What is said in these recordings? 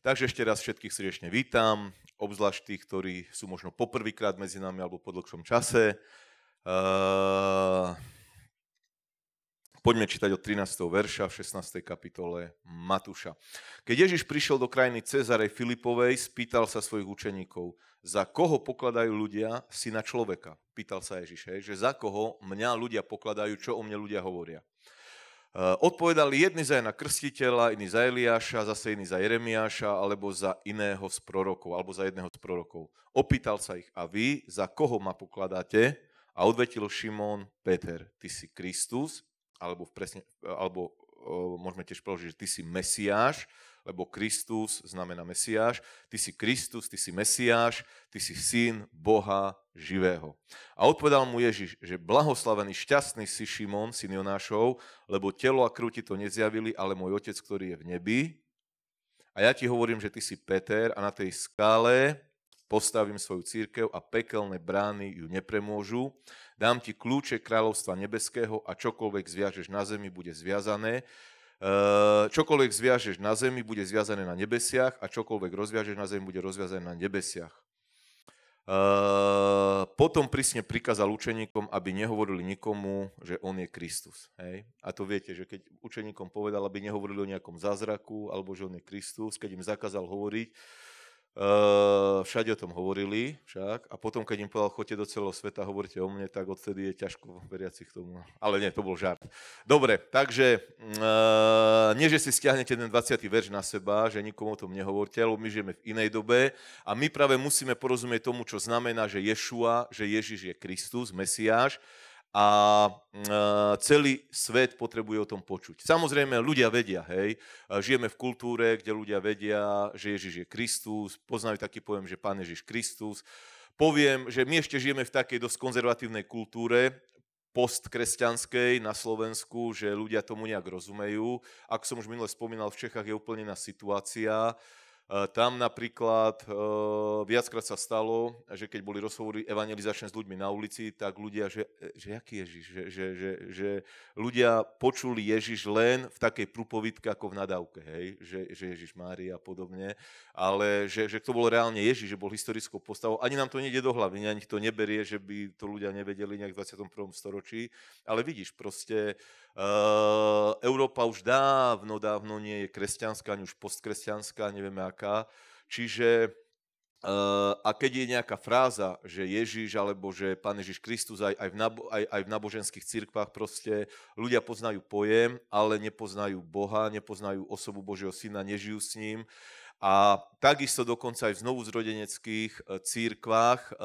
Takže ešte raz všetkých srdečne vítam, obzvlášť tých, ktorí sú možno poprvýkrát medzi nami alebo po dlhšom čase. Eh, poďme čítať od 13. verša v 16. kapitole Matúša. Keď Ježiš prišiel do krajiny Cezarej Filipovej, spýtal sa svojich učeníkov, za koho pokladajú ľudia syna človeka? Pýtal sa Ježiš, že za koho mňa ľudia pokladajú, čo o mne ľudia hovoria. Eh, odpovedali jedni za Jana Krstiteľa, iní za Eliáša, zase iní za Jeremiáša, alebo za iného z prorokov, alebo za jedného z prorokov. Opýtal sa ich, a vy, za koho ma pokladáte? A odvetil Šimón, Peter, ty si Kristus, alebo, presne, eh, alebo eh, môžeme tiež položiť, že ty si Mesiáš, lebo Kristus znamená Mesiáš. Ty si Kristus, ty si Mesiáš, ty si syn Boha živého. A odpovedal mu Ježiš, že blahoslavený, šťastný si Šimon, syn Jonášov, lebo telo a krúti to nezjavili, ale môj otec, ktorý je v nebi. A ja ti hovorím, že ty si Peter a na tej skále postavím svoju církev a pekelné brány ju nepremôžu. Dám ti kľúče kráľovstva nebeského a čokoľvek zviažeš na zemi, bude zviazané Eh, čokoľvek zviažeš na zemi, bude zviazané na nebesiach a čokoľvek rozviažeš na zemi, bude rozviazané na nebesiach. Eh, potom prísne prikázal učeníkom, aby nehovorili nikomu, že on je Kristus. Hej? A to viete, že keď učeníkom povedal, aby nehovorili o nejakom zázraku alebo že on je Kristus, keď im zakázal hovoriť, Eh, všade o tom hovorili však a potom, keď im povedal, chodte do celého sveta, hovorte o mne, tak odtedy je ťažko k tomu. Ale nie, to bol žart. Dobre, takže uh, nie, že si stiahnete ten 20. verš na seba, že nikomu o tom nehovorte, lebo my žijeme v inej dobe a my práve musíme porozumieť tomu, čo znamená, že Ješua, že Ježiš je Kristus, Mesiáš, a e, celý svet potrebuje o tom počuť. Samozrejme, ľudia vedia, hej, e, žijeme v kultúre, kde ľudia vedia, že Ježiš je Kristus, poznajú taký pojem, že Pán Ježiš Kristus. Poviem, že my ešte žijeme v takej dosť konzervatívnej kultúre, postkresťanskej na Slovensku, že ľudia tomu nejak rozumejú. Ak som už minule spomínal, v Čechách je úplne iná situácia. E, tam napríklad e, viackrát sa stalo, že keď boli rozhovory evangelizačné s ľuďmi na ulici, tak ľudia, že, e, že jaký Ježiš, že, že, že, že ľudia počuli Ježiš len v takej prúpovidke ako v nadávke, hej? Že, že Ježiš Mária a podobne, ale že, že to bol reálne Ježiš, že bol historickou postavou. Ani nám to nejde do hlavy, ani to neberie, že by to ľudia nevedeli nejak v 21. storočí, ale vidíš, proste uh, Európa už dávno, dávno nie je kresťanská, ani už postkresťanská, nevieme, ak taká. Čiže eh, a keď je nejaká fráza, že Ježiš alebo že Pán Ježiš Kristus aj, aj, v, nabo, aj, aj v naboženských cirkvách proste ľudia poznajú pojem, ale nepoznajú Boha, nepoznajú osobu Božieho Syna, nežijú s ním. A takisto dokonca aj v znovuzrodeneckých eh, církvách e, eh,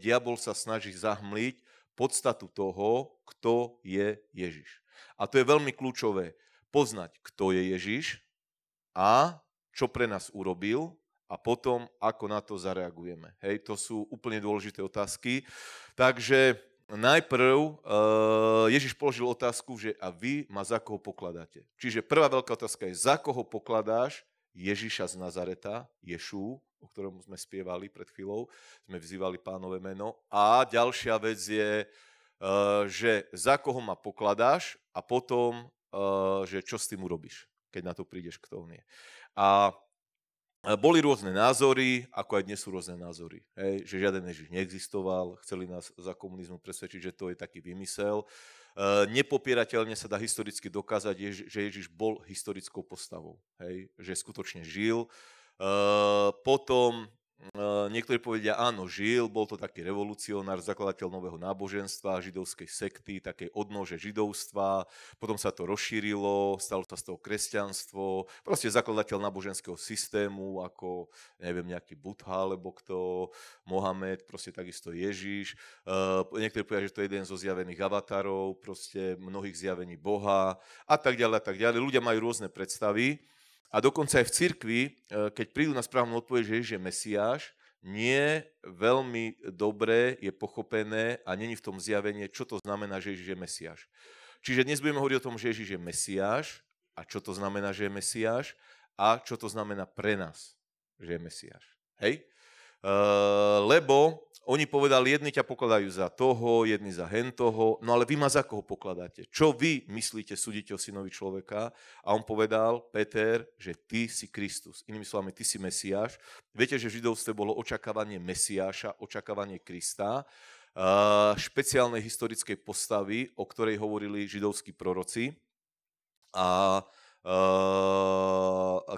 diabol sa snaží zahmliť podstatu toho, kto je Ježiš. A to je veľmi kľúčové. Poznať, kto je Ježiš a čo pre nás urobil a potom, ako na to zareagujeme. Hej, to sú úplne dôležité otázky. Takže najprv eh, Ježiš položil otázku, že a vy ma za koho pokladáte? Čiže prvá veľká otázka je, za koho pokladáš Ježiša z Nazareta, Ješu, o ktorom sme spievali pred chvíľou, sme vzývali pánové meno. A ďalšia vec je, eh, že za koho ma pokladáš a potom, eh, že čo s tým urobíš, keď na to prídeš, kto on je. A e, boli rôzne názory, ako aj dnes sú rôzne názory. Hej, že žiaden Ježiš neexistoval, chceli nás za komunizmu presvedčiť, že to je taký vymysel. E, nepopierateľne sa dá historicky dokázať, jež, že Ježiš bol historickou postavou. Hej, že skutočne žil. E, potom Hm, e, niektorí povedia, áno, žil, bol to taký revolucionár, zakladateľ nového náboženstva, židovskej sekty, takej odnože židovstva, potom sa to rozšírilo, stalo sa z toho kresťanstvo, proste zakladateľ náboženského systému, ako, neviem, nejaký Budha, alebo kto, Mohamed, proste takisto Ježiš. E, niektorí povedia, že to je jeden zo zjavených avatarov, proste mnohých zjavení Boha a tak ďalej, a tak ďalej. Ľudia majú rôzne predstavy. A dokonca aj v cirkvi, e, keď prídu na správnu odpoveď, že Ježiš je Mesiáš, nie veľmi dobre je pochopené a není v tom zjavenie, čo to znamená, že Ježiš je Mesiáš. Čiže dnes budeme hovoriť o tom, že Ježiš je Mesiáš a čo to znamená, že je Mesiáš a čo to znamená pre nás, že je Mesiáš. Hej? E, lebo oni povedali, jedni ťa pokladajú za toho, jedni za toho. no ale vy ma za koho pokladáte? Čo vy myslíte, súdite o synovi človeka? A on povedal, Peter, že ty si Kristus. Inými slovami, ty si Mesiáš. Viete, že v židovstve bolo očakávanie Mesiáša, očakávanie Krista, špeciálnej historickej postavy, o ktorej hovorili židovskí proroci. a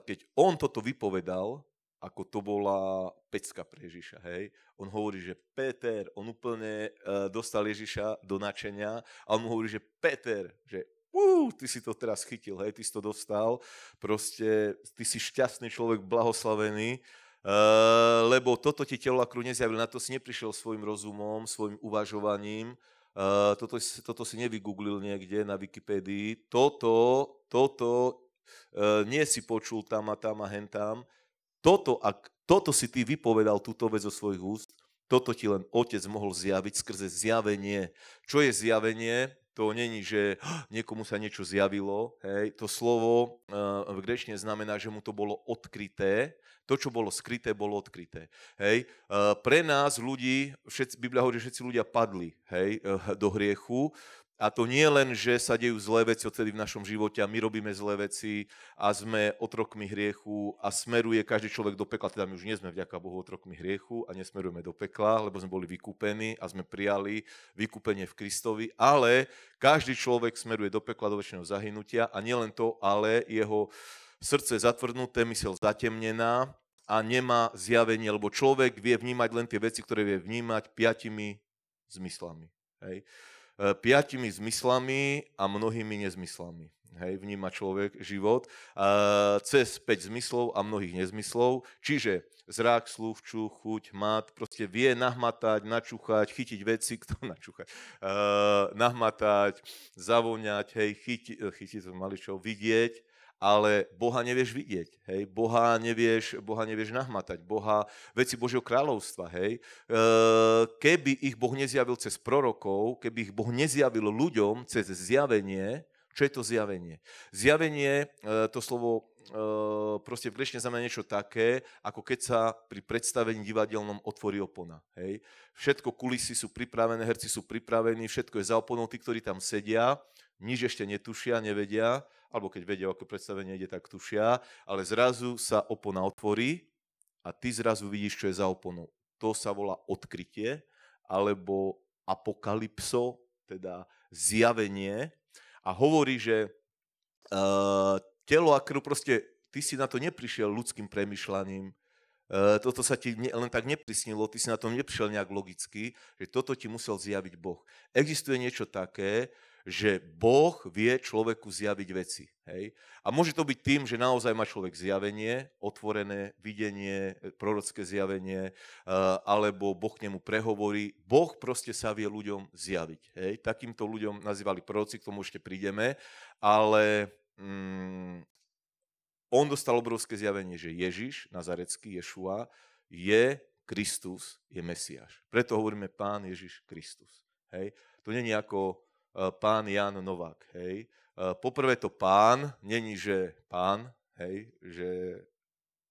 keď on toto vypovedal, ako to bola pecka pre Ježiša, hej. On hovorí, že Peter, on úplne uh, dostal Ježiša do načenia a on mu hovorí, že Peter, že uh, ty si to teraz chytil, hej, ty si to dostal, proste ty si šťastný človek, blahoslavený, uh, lebo toto ti telo a krv nezjavil, na to si neprišiel svojim rozumom, svojim uvažovaním, uh, toto, toto si nevygooglil niekde na Wikipédii, toto, toto uh, nie si počul tam a tam a hen tam, toto, ak, toto si ty vypovedal túto vec zo svojich úst, toto ti len otec mohol zjaviť skrze zjavenie. Čo je zjavenie? To není, že ah, niekomu sa niečo zjavilo. Hej. To slovo eh, v grečne znamená, že mu to bolo odkryté. To, čo bolo skryté, bolo odkryté. Hej. Eh, pre nás ľudí, všetci, Biblia hovorí, že všetci ľudia padli hej, eh, do hriechu. A to nie len, že sa dejú zlé veci odtedy v našom živote a my robíme zlé veci a sme otrokmi hriechu a smeruje každý človek do pekla. Teda my už nie sme vďaka Bohu otrokmi hriechu a nesmerujeme do pekla, lebo sme boli vykúpení a sme prijali vykúpenie v Kristovi, ale každý človek smeruje do pekla, do väčšného zahynutia a nielen to, ale jeho srdce zatvrdnuté, mysel zatemnená a nemá zjavenie, lebo človek vie vnímať len tie veci, ktoré vie vnímať piatimi zmyslami. Hej. E, piatimi zmyslami a mnohými nezmyslami. Hej, vníma človek život e, cez 5 zmyslov a mnohých nezmyslov. Čiže zrak, sluch, čuch, chuť, mat, proste vie nahmatať, načúchať, chytiť veci, kto načúchať, e, nahmatať, zavoňať, hej, chyti, chytiť maličov, vidieť, ale Boha nevieš vidieť, hej? Boha nevieš, Boha nevieš nahmatať, Boha, veci Božieho kráľovstva, hej? Ehm, keby ich Boh nezjavil cez prorokov, keby ich Boh nezjavil ľuďom cez zjavenie, čo je to zjavenie? Zjavenie, e, to slovo Ehm, proste v grečtine znamená niečo také, ako keď sa pri predstavení divadelnom otvorí opona. Hej. Všetko kulisy sú pripravené, herci sú pripravení, všetko je za oponou, tí, ktorí tam sedia, nič ešte netušia, nevedia, alebo keď vedia, ako predstavenie ide, tak tušia, ale zrazu sa opona otvorí a ty zrazu vidíš, čo je za oponou. To sa volá odkrytie, alebo apokalypso, teda zjavenie. A hovorí, že uh, telo, a krv, proste ty si na to neprišiel ľudským premyšľaním, e, toto sa ti len tak neprisnilo, ty si na tom neprišiel nejak logicky, že toto ti musel zjaviť Boh. Existuje niečo také, že Boh vie človeku zjaviť veci. Hej? A môže to byť tým, že naozaj má človek zjavenie, otvorené videnie, e, prorocké zjavenie, e, alebo Boh k nemu prehovorí. Boh proste sa vie ľuďom zjaviť. Hej? Takýmto ľuďom nazývali proroci, k tomu ešte prídeme, ale mm, on dostal obrovské zjavenie, že Ježiš, nazarecký Ješua, je Kristus, je Mesiáš. Preto hovoríme Pán Ježiš Kristus. Hej? To není ako e, Pán Jan Novák. Hej? E, poprvé to Pán, není, že Pán, hej? že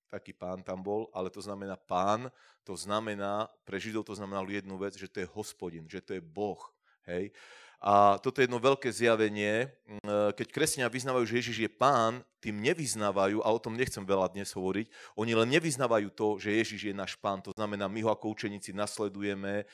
taký pán tam bol, ale to znamená pán, to znamená, pre Židov to znamenalo jednu vec, že to je hospodin, že to je Boh. Hej? Uh, a toto je jedno veľké zjavenie. E, keď kresťania vyznávajú, že Ježiš je pán, tým nevyznávajú, a o tom nechcem veľa dnes hovoriť, oni len nevyznávajú to, že Ježiš je náš pán. To znamená, my ho ako učeníci nasledujeme, e,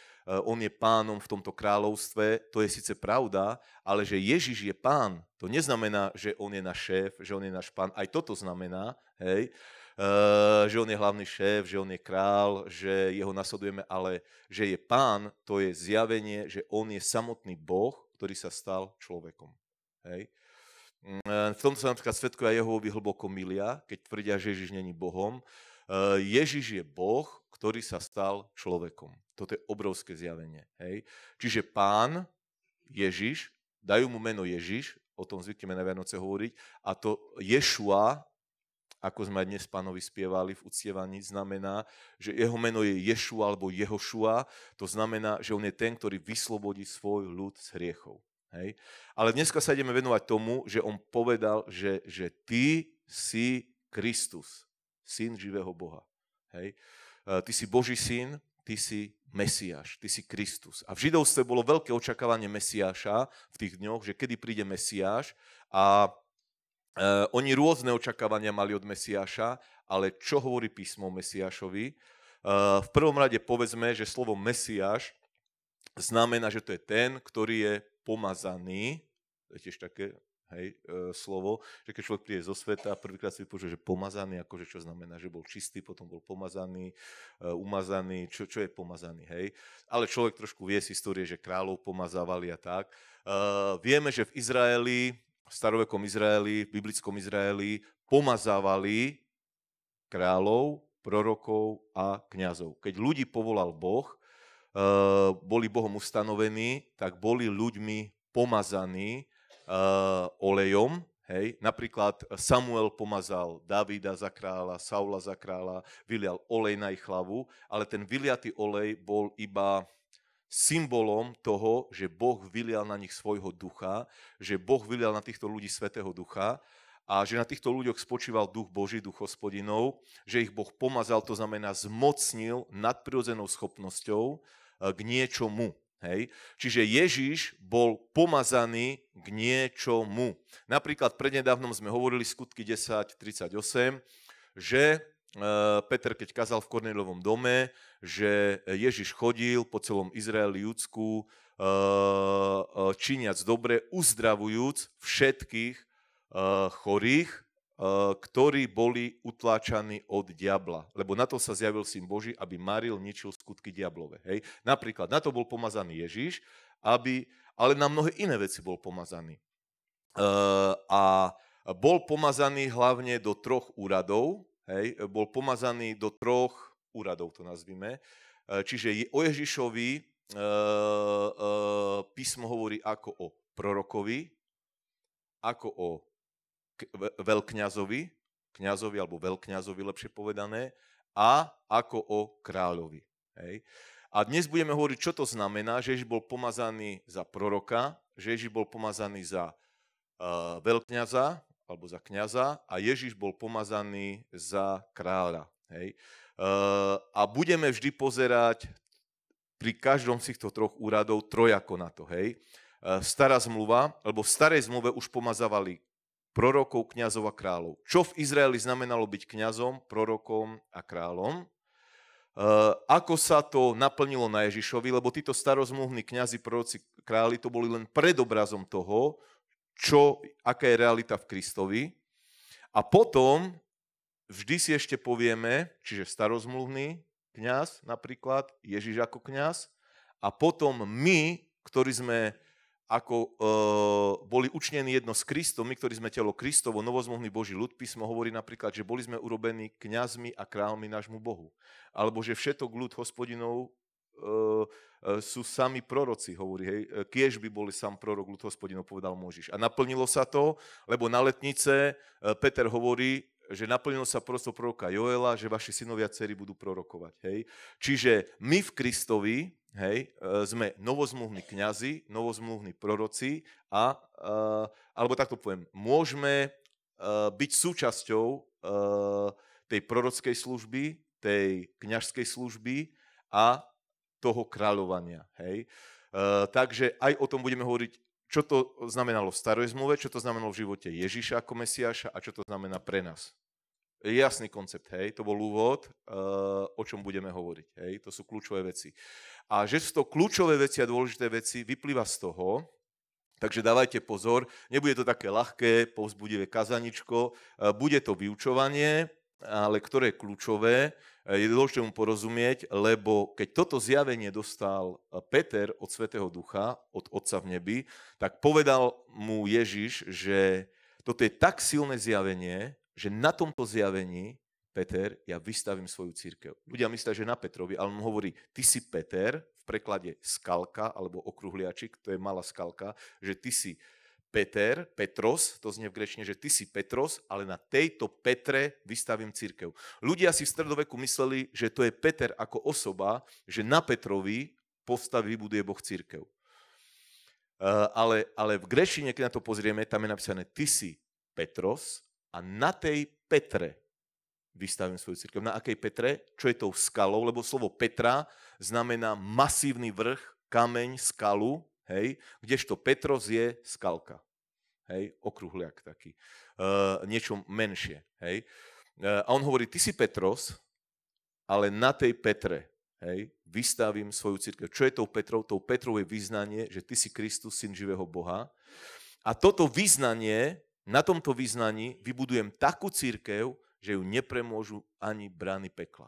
on je pánom v tomto kráľovstve, to je síce pravda, ale že Ježiš je pán, to neznamená, že on je náš šéf, že on je náš pán. Aj toto znamená, hej. Eh, že on je hlavný šéf, že on je král, že jeho nasledujeme, ale že je pán, to je zjavenie, že on je samotný Boh, ktorý sa stal človekom. Hej? Mm, eh, v tomto sa napríklad svetkovia Jehovovi hlboko milia, keď tvrdia, že Ježiš není Bohom. Eh, Ježiš je Boh, ktorý sa stal človekom. Toto je obrovské zjavenie. Hej? Čiže pán Ježiš, dajú mu meno Ježiš, o tom zvykneme na Vianoce hovoriť, a to Ješua ako sme aj dnes pánovi spievali v uctievaní, znamená, že jeho meno je Ješu alebo Jehošua, to znamená, že on je ten, ktorý vyslobodí svoj ľud z hriechov. Hej? Ale dneska sa ideme venovať tomu, že on povedal, že, že ty si Kristus, syn živého Boha. Hej? E, ty si Boží syn, ty si Mesiáš, ty si Kristus. A v židovstve bolo veľké očakávanie Mesiáša v tých dňoch, že kedy príde Mesiáš a Uh, oni rôzne očakávania mali od Mesiáša, ale čo hovorí písmo Mesiášovi? Uh, v prvom rade povedzme, že slovo Mesiáš znamená, že to je ten, ktorý je pomazaný. To je tiež také hej, uh, slovo, že keď človek príde zo sveta a prvýkrát si vypočuje, že pomazaný, akože čo znamená, že bol čistý, potom bol pomazaný, umazaný, čo, čo je pomazaný, hej. Ale človek trošku vie z histórie, že kráľov pomazávali a tak. Vieme, že v Izraeli v starovekom Izraeli, v biblickom Izraeli pomazávali kráľov, prorokov a kňazov. Keď ľudí povolal Boh, eh, boli Bohom ustanovení, tak boli ľuďmi pomazaní eh, olejom, Hej. Napríklad Samuel pomazal Davida za kráľa, Saula za kráľa, vylial olej na ich hlavu, ale ten vyliatý olej bol iba symbolom toho, že Boh vylial na nich svojho ducha, že Boh vylial na týchto ľudí svetého ducha a že na týchto ľuďoch spočíval duch Boží, duch hospodinov, že ich Boh pomazal, to znamená zmocnil nadprirodzenou schopnosťou eh, k niečomu. Hej? Čiže Ježiš bol pomazaný k niečomu. Napríklad prednedávnom sme hovorili skutky 10.38, že Eh, Peter, keď kazal v Kornelovom dome, že Ježiš chodil po celom Izraeli Judsku, eh, eh, činiac dobre, uzdravujúc všetkých chorých, ktorí boli utláčaní od diabla. Lebo na to sa zjavil syn Boží, aby maril, ničil skutky diablové. Hej? Napríklad na to bol pomazaný Ježiš, aby, ale na mnohé iné veci bol pomazaný. a bol pomazaný hlavne do troch úradov, hej, e, bol pomazaný do troch úradov, to nazvime. E, čiže o Ježišovi e, e, písmo hovorí ako o prorokovi, ako o veľkňazovi, kňazovi alebo veľkňazovi lepšie povedané, a ako o kráľovi. Hej. A dnes budeme hovoriť, čo to znamená, že Ježiš bol pomazaný za proroka, že Ježiš bol pomazaný za e, veľkňaza, alebo za kniaza a Ježiš bol pomazaný za kráľa. Hej. A budeme vždy pozerať pri každom z týchto troch úradov trojako na to. Hej. Stará zmluva, alebo v starej zmluve už pomazávali prorokov, kňazov a kráľov. Čo v Izraeli znamenalo byť kňazom, prorokom a kráľom? Uh, ako sa to naplnilo na Ježišovi, lebo títo starozmluvní kňazi, proroci, králi, to boli len predobrazom toho, čo, aká je realita v Kristovi. A potom vždy si ešte povieme, čiže starozmluvný kňaz napríklad, Ježiš ako kňaz, a potom my, ktorí sme ako e, boli učnení jedno s Kristom, my, ktorí sme telo Kristovo, novozmluvný Boží ľud, písmo hovorí napríklad, že boli sme urobení kňazmi a kráľmi nášmu Bohu. Alebo že všetok ľud hospodinov E, e, sú sami proroci, hovorí, hej, e, kiež by boli sám prorok ľud hospodinov, povedal Môžiš. A naplnilo sa to, lebo na letnice Peter hovorí, že naplnilo sa prosto proroka Joela, že vaši synovia a dcery budú prorokovať. Hej. Čiže my v Kristovi hej, sme novozmluvní kňazi, novozmluvní proroci a, alebo takto poviem, môžeme byť súčasťou tej prorockej služby, tej kňažskej služby a toho kráľovania. Hej? Eh, takže aj o tom budeme hovoriť, čo to znamenalo v starej zmluve, čo to znamenalo v živote Ježiša ako Mesiáša a čo to znamená pre nás. Jasný koncept, hej, to bol úvod, eh, o čom budeme hovoriť, hej, to sú kľúčové veci. A že sú to kľúčové veci a dôležité veci, vyplýva z toho, takže dávajte pozor, nebude to také ľahké, povzbudivé kazaničko, eh, bude to vyučovanie, ale ktoré je kľúčové, Eh, je dôležité mu porozumieť, lebo keď toto zjavenie dostal eh, Peter od Svetého Ducha, od Otca v nebi, tak povedal mu Ježiš, že toto je tak silné zjavenie, že na tomto zjavení, Peter, ja vystavím svoju církev. Ľudia myslia, že na Petrovi, ale on hovorí, ty si Peter, v preklade skalka alebo okruhliačik, to je malá skalka, že ty si Peter, Petros, to znie v grečne, že ty si Petros, ale na tejto Petre vystavím církev. Ľudia si v stredoveku mysleli, že to je Peter ako osoba, že na Petrovi postaví vybuduje Boh církev. Eh, ale, ale v grečine, keď na to pozrieme, tam je napísané ty si Petros a na tej Petre vystavím svoju církev. Na akej Petre? Čo je tou skalou? Lebo slovo Petra znamená masívny vrch, kameň, skalu, Hej? Kdežto Petros je skalka. Hej? Okruhliak taký. e, niečo menšie. Hej? E, a on hovorí, ty si Petros, ale na tej Petre hej, vystavím svoju církev. Čo je tou Petrov? Tou Petrov je vyznanie, že ty si Kristus, syn živého Boha. A toto vyznanie, na tomto vyznaní vybudujem takú církev, že ju nepremôžu ani brány pekla.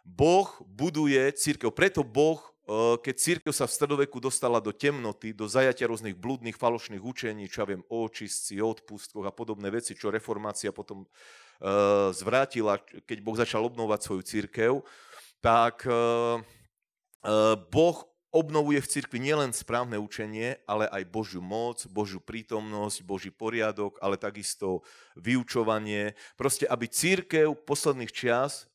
Boh buduje církev, preto Boh keď církev sa v stredoveku dostala do temnoty, do zajatia rôznych blúdnych, falošných učení, čo ja viem, o očistci, o odpustkoch a podobné veci, čo reformácia potom e, zvrátila, keď Boh začal obnovať svoju církev, tak e, e, Boh obnovuje v cirkvi nielen správne učenie, ale aj Božiu moc, Božiu prítomnosť, Boží poriadok, ale takisto vyučovanie. Proste, aby církev posledných čias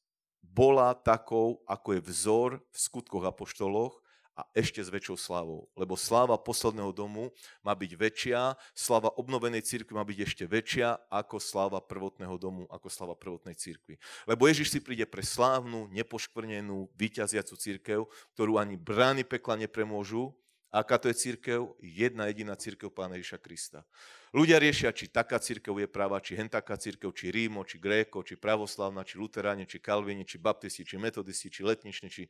bola takou, ako je vzor v skutkoch a poštoloch a ešte s väčšou slávou. Lebo sláva posledného domu má byť väčšia, sláva obnovenej cirkvi má byť ešte väčšia ako sláva prvotného domu, ako sláva prvotnej cirkvi. Lebo Ježiš si príde pre slávnu, nepoškvrnenú, vyťaziacu cirkev, ktorú ani brány pekla nepremôžu, Aká to je církev? Jedna jediná církev Pána Ježiša Krista. Ľudia riešia, či taká církev je práva, či taká církev, či Rímo, či Gréko, či pravoslavná, či luteráne, či kalvini, či baptisti, či metodisti, či letniční, či...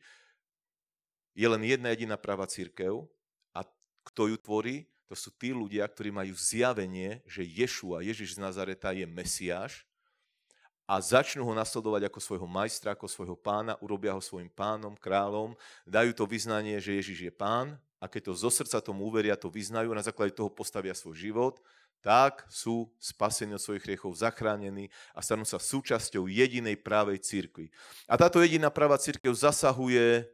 Je len jedna jediná práva církev a kto ju tvorí? To sú tí ľudia, ktorí majú zjavenie, že Ješua, Ježiš z Nazareta je Mesiáš a začnú ho nasledovať ako svojho majstra, ako svojho pána, urobia ho svojim pánom, kráľom, dajú to vyznanie, že Ježiš je pán, a keď to zo srdca tomu uveria, to vyznajú, a na základe toho postavia svoj život, tak sú spasení od svojich riechov, zachránení a stanú sa súčasťou jedinej právej církvy. A táto jediná práva cirkev zasahuje,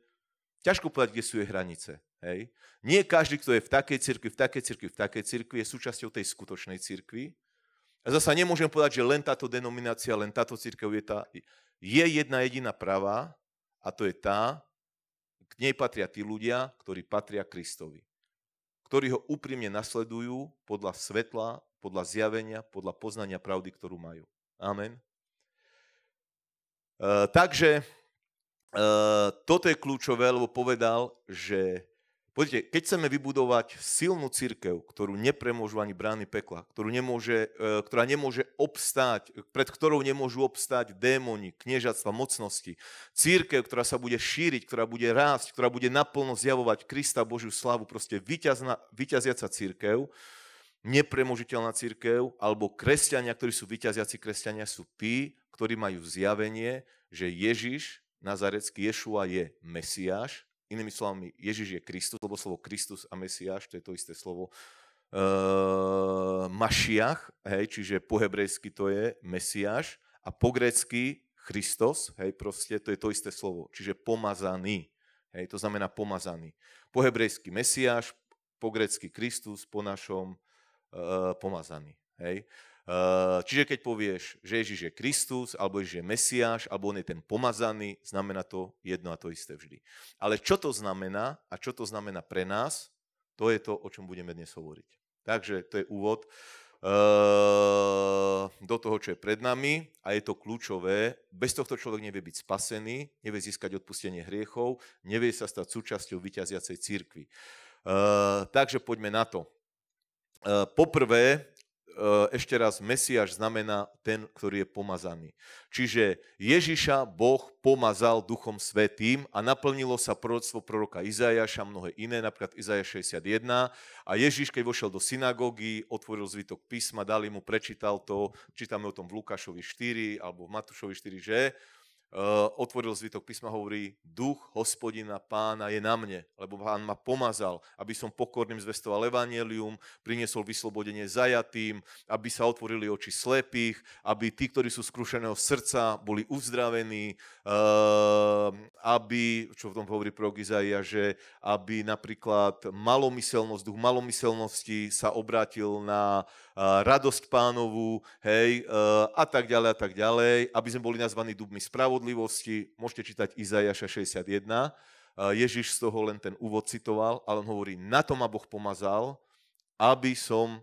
ťažko povedať, kde sú jej hranice. Hej? Nie každý, kto je v takej církvi, v takej církvi, v takej církvi, je súčasťou tej skutočnej církvi. A zasa nemôžem povedať, že len táto denominácia, len táto církev je tá, je jedna jediná práva, a to je tá, k nej patria tí ľudia, ktorí patria Kristovi, ktorí ho úprimne nasledujú podľa svetla, podľa zjavenia, podľa poznania pravdy, ktorú majú. Amen. E, takže e, toto je kľúčové, lebo povedal, že Pozrite, keď chceme vybudovať silnú církev, ktorú nepremôžu ani brány pekla, ktorú nemôže, e, ktorá nemôže obstáť, pred ktorou nemôžu obstáť démoni, kniežatstva, mocnosti, církev, ktorá sa bude šíriť, ktorá bude rásť, ktorá bude naplno zjavovať Krista, Božiu slavu, proste vyťazna, vyťaziaca církev, nepremožiteľná církev, alebo kresťania, ktorí sú vyťaziaci kresťania, sú tí, ktorí majú zjavenie, že Ježiš, nazarecký Ješua je Mesiáš, Inými slovami, Ježiš je Kristus, lebo slovo Kristus a Mesiáš, to je to isté slovo, e, mašiach, hej, čiže po hebrejsky to je Mesiáš a po grecky Christos, hej, proste to je to isté slovo, čiže pomazaný, hej, to znamená pomazaný. Po hebrejsky Mesiáš, po grecky Kristus, po našom e, pomazaný, hej. Eh, čiže keď povieš, že Ježiš je Kristus, alebo Ježiš je Mesiáš, alebo on je ten pomazaný, znamená to jedno a to isté vždy. Ale čo to znamená a čo to znamená pre nás, to je to, o čom budeme dnes hovoriť. Takže to je úvod eh, do toho, čo je pred nami a je to kľúčové. Bez tohto človek nevie byť spasený, nevie získať odpustenie hriechov, nevie sa stať súčasťou vyťaziacej církvy. Eh, takže poďme na to. Poprvé, Eh, ešte raz, Mesiáš znamená ten, ktorý je pomazaný. Čiže Ježiša Boh pomazal Duchom Svetým a naplnilo sa proroctvo proroka Izajaša, mnohé iné, napríklad Izajaš 61. A Ježiš, keď vošiel do synagógy, otvoril zvitok písma, dali mu, prečítal to, čítame o tom v Lukášovi 4 alebo v Matúšovi 4, že Eh, otvoril zvitok písma, hovorí, duch hospodina pána je na mne, lebo pán ma pomazal, aby som pokorným zvestoval evanelium, priniesol vyslobodenie zajatým, aby sa otvorili oči slepých, aby tí, ktorí sú skrušeného srdca, boli uzdravení, eh, aby, čo v tom hovorí prorok Izaia, že aby napríklad malomyselnosť, duch malomyselnosti sa obrátil na radosť pánovú, hej, a tak ďalej a tak ďalej, aby sme boli nazvaní dubmi spravodlivosti. Môžete čítať Izajaša 61. Ježiš z toho len ten úvod citoval, ale on hovorí, na to ma Boh pomazal, aby som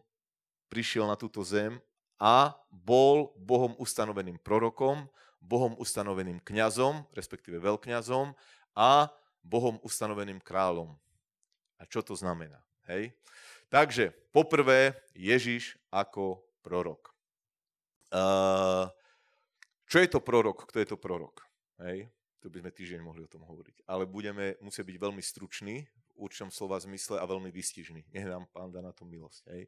prišiel na túto zem a bol Bohom ustanoveným prorokom, Bohom ustanoveným kňazom, respektíve veľkňazom a Bohom ustanoveným kráľom. A čo to znamená? Hej? Takže poprvé Ježiš ako prorok. čo je to prorok? Kto je to prorok? Hej. Tu by sme týždeň mohli o tom hovoriť. Ale budeme musieť byť veľmi struční v určitom slova zmysle a veľmi výstižný. Nech nám pán dá na to milosť. Hej.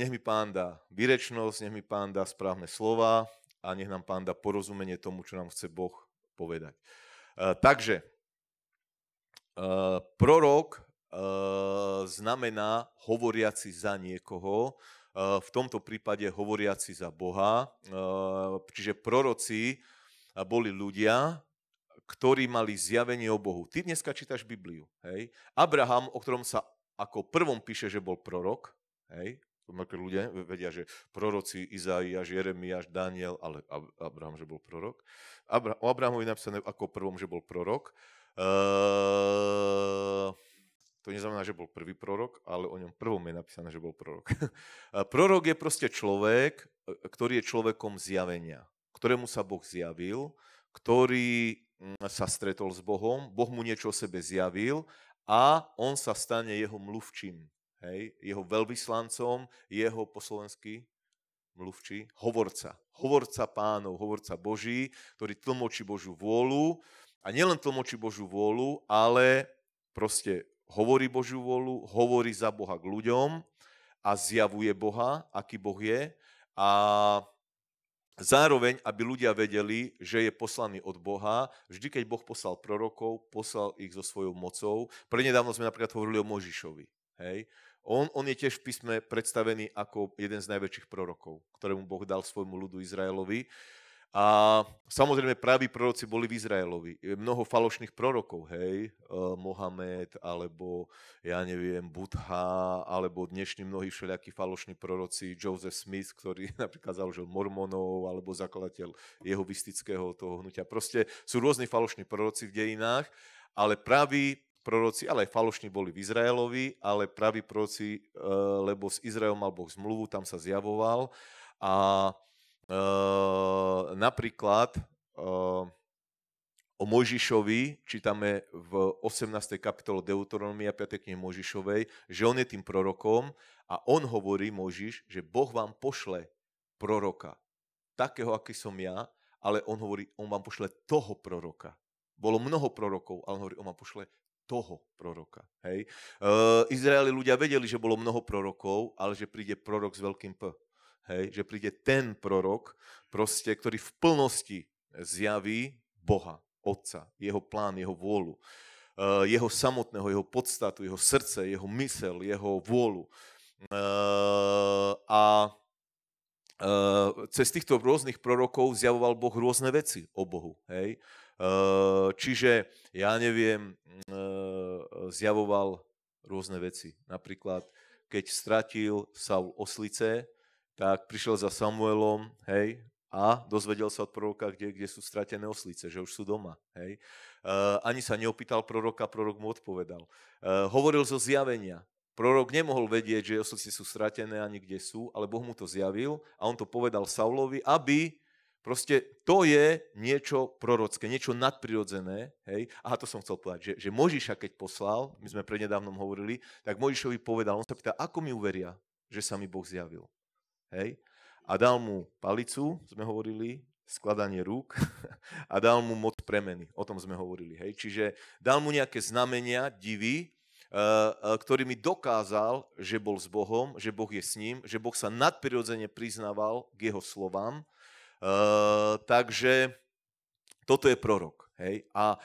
nech mi pán dá výrečnosť, nech mi pán dá správne slova a nech nám pán dá porozumenie tomu, čo nám chce Boh povedať. takže, prorok Eh, znamená hovoriaci za niekoho, eh, v tomto prípade hovoriaci za Boha. Eh, čiže proroci boli ľudia, ktorí mali zjavenie o Bohu. Ty dneska čítaš Bibliu. Hej? Abraham, o ktorom sa ako prvom píše, že bol prorok, hej? ľudia vedia, že proroci Izaiáš, Jeremiáš, Daniel, ale Abraham, že bol prorok. Abra- o Abrahamovi napísané ako prvom, že bol prorok. To neznamená, že bol prvý prorok, ale o ňom prvom je napísané, že bol prorok. prorok je proste človek, e, ktorý je človekom zjavenia, ktorému sa Boh zjavil, ktorý mm, sa stretol s Bohom, Boh mu niečo o sebe zjavil a on sa stane jeho mluvčím, hej, jeho veľvyslancom, jeho poslovenský mluvčí, hovorca. Hovorca pánov, hovorca Boží, ktorý tlmočí Božiu vôľu a nielen tlmočí Božiu vôľu, ale proste hovorí Božiu volu, hovorí za Boha k ľuďom a zjavuje Boha, aký Boh je a zároveň, aby ľudia vedeli, že je poslaný od Boha. Vždy, keď Boh poslal prorokov, poslal ich so svojou mocou. Prednedávno sme napríklad hovorili o Možišovi. Hej? On, on je tiež v písme predstavený ako jeden z najväčších prorokov, ktorému Boh dal svojmu ľudu Izraelovi. A samozrejme praví proroci boli v Izraelovi. Mnoho falošných prorokov, hej, Mohamed, alebo ja neviem, Budha, alebo dnešní mnohí všelijakí falošní proroci, Joseph Smith, ktorý napríklad založil mormonov, alebo zakladateľ jehovistického toho hnutia. Proste sú rôzni falošní proroci v dejinách, ale praví proroci, ale aj falošní boli v Izraelovi, ale praví proroci, e, lebo s Izraelom mal Boh zmluvu, tam sa zjavoval. A Uh, napríklad uh, o Mojžišovi čítame v 18. kapitole Deuteronomia 5. knihy Mojžišovej, že on je tým prorokom a on hovorí, Mojžiš, že Boh vám pošle proroka, takého, aký som ja, ale on hovorí, on vám pošle toho proroka. Bolo mnoho prorokov, ale on hovorí, on vám pošle toho proroka. Hej. Uh, Izraeli ľudia vedeli, že bolo mnoho prorokov, ale že príde prorok s veľkým P Hej, že príde ten prorok, proste, ktorý v plnosti zjaví Boha, Otca, jeho plán, jeho vôľu, eh, jeho samotného, jeho podstatu, jeho srdce, jeho mysel, jeho vôľu. Eh, a eh, cez týchto rôznych prorokov zjavoval Boh rôzne veci o Bohu. Hej? Čiže, ja neviem, zjavoval rôzne veci. Napríklad, keď stratil Saul oslice, tak prišiel za Samuelom, hej, a dozvedel sa od proroka, kde, kde sú stratené oslice, že už sú doma. Hej. E, ani sa neopýtal proroka, prorok mu odpovedal. E, hovoril zo zjavenia. Prorok nemohol vedieť, že oslice sú stratené ani kde sú, ale Boh mu to zjavil a on to povedal Saulovi, aby proste to je niečo prorocké, niečo nadprirodzené. Hej. Aha, to som chcel povedať, že, že Možiša, keď poslal, my sme prednedávnom hovorili, tak Možišovi povedal, on sa pýta, ako mi uveria, že sa mi Boh zjavil. Hej? A dal mu palicu, sme hovorili, skladanie rúk a dal mu moc premeny. O tom sme hovorili. Hej? Čiže dal mu nejaké znamenia, divy, eh, eh, mi dokázal, že bol s Bohom, že Boh je s ním, že Boh sa nadprirodzene priznával k jeho slovám. Eh, takže toto je prorok. Hej? A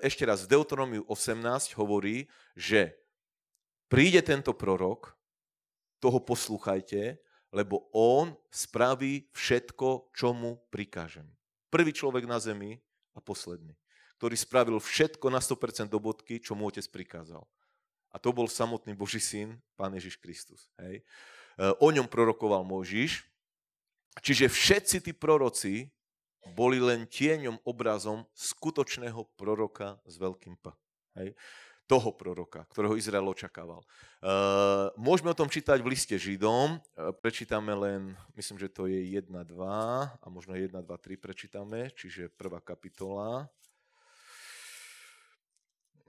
ešte raz, v Deuteronomiu 18 hovorí, že príde tento prorok, toho poslúchajte lebo on spraví všetko, čo mu prikážem. Prvý človek na zemi a posledný, ktorý spravil všetko na 100% do bodky, čo mu otec prikázal. A to bol samotný Boží syn, Pán Ježiš Kristus. Hej. E, o ňom prorokoval Možiš. Čiže všetci tí proroci boli len tieňom obrazom skutočného proroka s veľkým P. Hej toho proroka, ktorého Izrael očakával. Eh, môžeme o tom čítať v liste Židom, eh, prečítame len, myslím, že to je 1, 2 a možno 1, 2, 3 prečítame, čiže prvá kapitola.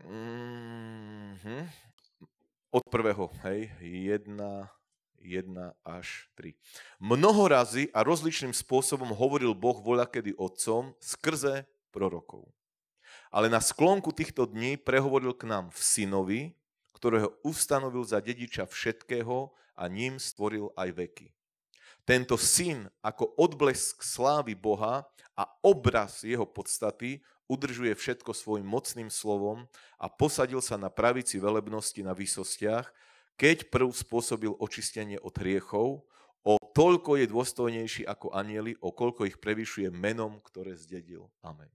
Mm-hmm. Od prvého, hej, 1, 1 až 3. Mnoho razy a rozličným spôsobom hovoril Boh voľakedy otcom skrze prorokov ale na sklonku týchto dní prehovoril k nám v synovi, ktorého ustanovil za dediča všetkého a ním stvoril aj veky. Tento syn ako odblesk slávy Boha a obraz jeho podstaty udržuje všetko svojim mocným slovom a posadil sa na pravici velebnosti na výsostiach, keď prv spôsobil očistenie od hriechov, o toľko je dôstojnejší ako anieli, o koľko ich prevyšuje menom, ktoré zdedil. Amen.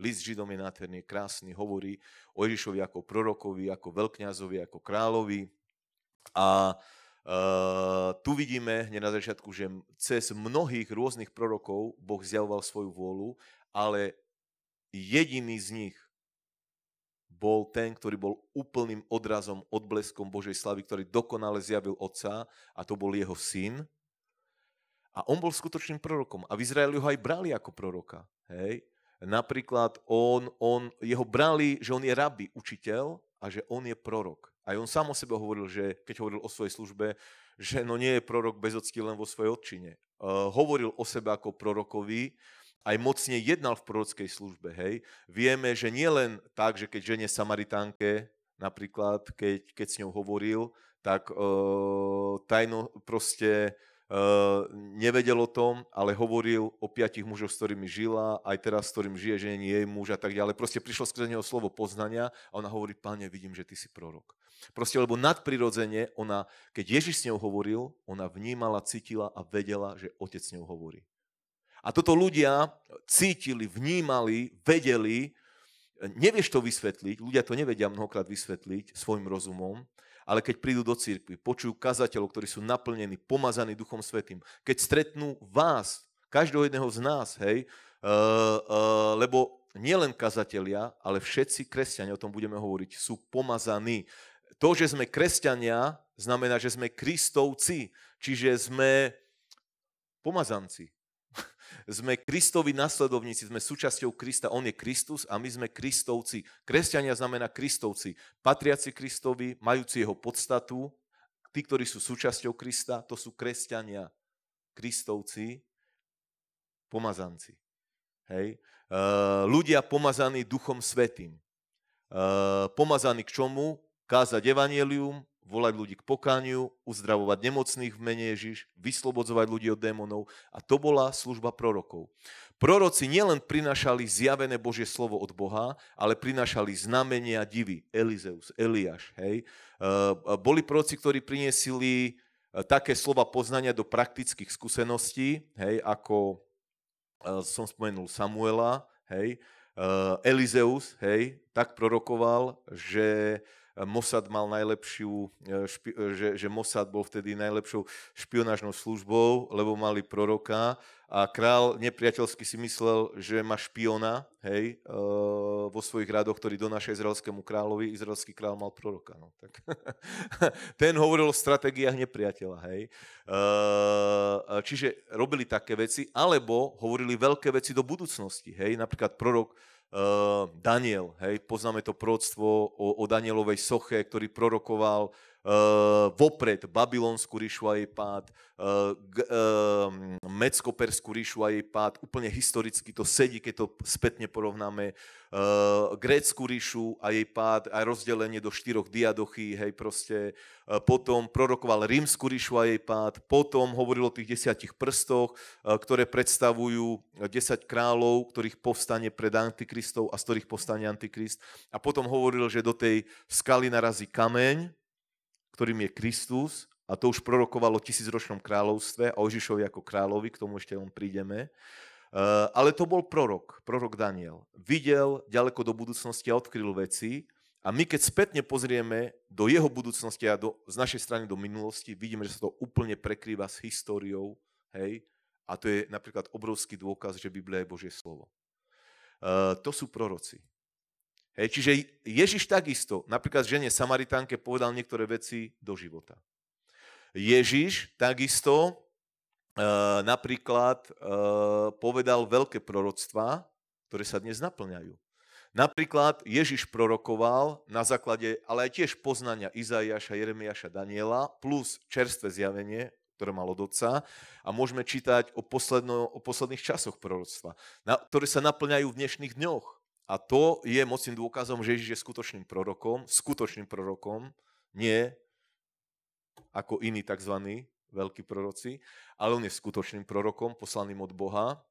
List Židom je nádherný, krásny, hovorí o Ježišovi ako prorokovi, ako veľkňazovi, ako královi. A e, tu vidíme hneď na začiatku, že cez mnohých rôznych prorokov Boh zjavoval svoju vôľu, ale jediný z nich bol ten, ktorý bol úplným odrazom, odbleskom Božej slavy, ktorý dokonale zjavil Otca a to bol jeho syn. A on bol skutočným prorokom a v Izraeli ho aj brali ako proroka. Hej? Napríklad on, on, jeho brali, že on je rabi, učiteľ a že on je prorok. Aj on sám o sebe hovoril, že keď hovoril o svojej službe, že no nie je prorok bez octi len vo svojej odčine. Uh, e, hovoril o sebe ako prorokovi, aj mocne jednal v prorockej službe. Hej. Vieme, že nie len tak, že keď žene Samaritánke, napríklad, keď, keď s ňou hovoril, tak uh, tajno proste Eh, nevedel o tom, ale hovoril o piatich mužoch, s ktorými žila, aj teraz s ktorým žije, že nie je jej muž a tak ďalej. Proste prišlo skrze neho slovo poznania a ona hovorí, páne, vidím, že ty si prorok. Proste, lebo nadprirodzene ona, keď Ježiš s ňou hovoril, ona vnímala, cítila a vedela, že otec s ňou hovorí. A toto ľudia cítili, vnímali, vedeli, nevieš to vysvetliť, ľudia to nevedia mnohokrát vysvetliť svojim rozumom, ale keď prídu do církvy, počujú kazateľov, ktorí sú naplnení, pomazaní Duchom Svetým, keď stretnú vás, každého jedného z nás, hej, uh, uh, lebo nielen kazatelia, ale všetci kresťania, o tom budeme hovoriť, sú pomazaní. To, že sme kresťania, znamená, že sme kristovci, čiže sme pomazanci. Sme Kristovi nasledovníci, sme súčasťou Krista, on je Kristus a my sme Kristovci. Kresťania znamená Kristovci, patriaci Kristovi, majúci jeho podstatu. Tí, ktorí sú súčasťou Krista, to sú kresťania, Kristovci, pomazanci. Hej? Ľudia pomazaní Duchom Svetým. Pomazaní k čomu? Kázať evanielium, volať ľudí k pokániu, uzdravovať nemocných v mene Ježiš, vyslobodzovať ľudí od démonov. A to bola služba prorokov. Proroci nielen prinašali zjavené Božie slovo od Boha, ale prinašali znamenia divy. Elizeus, Eliáš, hej. Boli proroci, ktorí priniesili e, také slova poznania do praktických skúseností, hej, ako e, som spomenul Samuela, hej, e, Elizeus, hej, tak prorokoval, že Mossad mal najlepšiu, e, špi, e, že, že Mossad bol vtedy najlepšou špionážnou službou, lebo mali proroka a král nepriateľsky si myslel, že má špiona hej, e, vo svojich radoch, ktorý donáša izraelskému královi, Izraelský král mal proroka. No. Tak. Ten hovoril o stratégiách nepriateľa. Hej. Čiže robili také veci, alebo hovorili veľké veci do budúcnosti. Hej. Napríklad prorok Ehm, Daniel, hej, poznáme to prorodstvo o, o Danielovej soche, ktorý prorokoval uh, vopred babylonskú ríšu a jej pád, uh, eh, uh, eh, meckoperskú ríšu a jej pád, úplne historicky to sedí, keď to spätne porovnáme, uh, grécku ríšu a jej pád, aj rozdelenie do štyroch diadochy, hej, proste, uh, potom prorokoval rímsku ríšu a jej pád, potom hovoril o tých desiatich prstoch, uh, ktoré predstavujú desať kráľov, ktorých povstane pred Antikristov a z ktorých povstane Antikrist. A potom hovoril, že do tej skaly narazí kameň, ktorým je Kristus, a to už prorokovalo o tisícročnom kráľovstve a o Ježišovi ako kráľovi, k tomu ešte len prídeme. E, ale to bol prorok, prorok Daniel. Videl ďaleko do budúcnosti a odkryl veci a my keď spätne pozrieme do jeho budúcnosti a do, z našej strany do minulosti, vidíme, že sa to úplne prekrýva s históriou, hej, a to je napríklad obrovský dôkaz, že Biblia je Božie slovo. E, to sú proroci. Hej, čiže Ježiš takisto, napríklad žene Samaritánke povedal niektoré veci do života. Ježiš takisto e, napríklad e, povedal veľké proroctvá, ktoré sa dnes naplňajú. Napríklad Ježiš prorokoval na základe, ale aj tiež poznania Izaiáša, Jeremiáša, Daniela, plus čerstvé zjavenie, ktoré mal od a môžeme čítať o, posledno, o posledných časoch proroctva, na, ktoré sa naplňajú v dnešných dňoch. A to je mocným dôkazom, že Ježiš je skutočným prorokom, skutočným prorokom, nie ako iní tzv. veľkí proroci, ale on je skutočným prorokom, poslaným od Boha.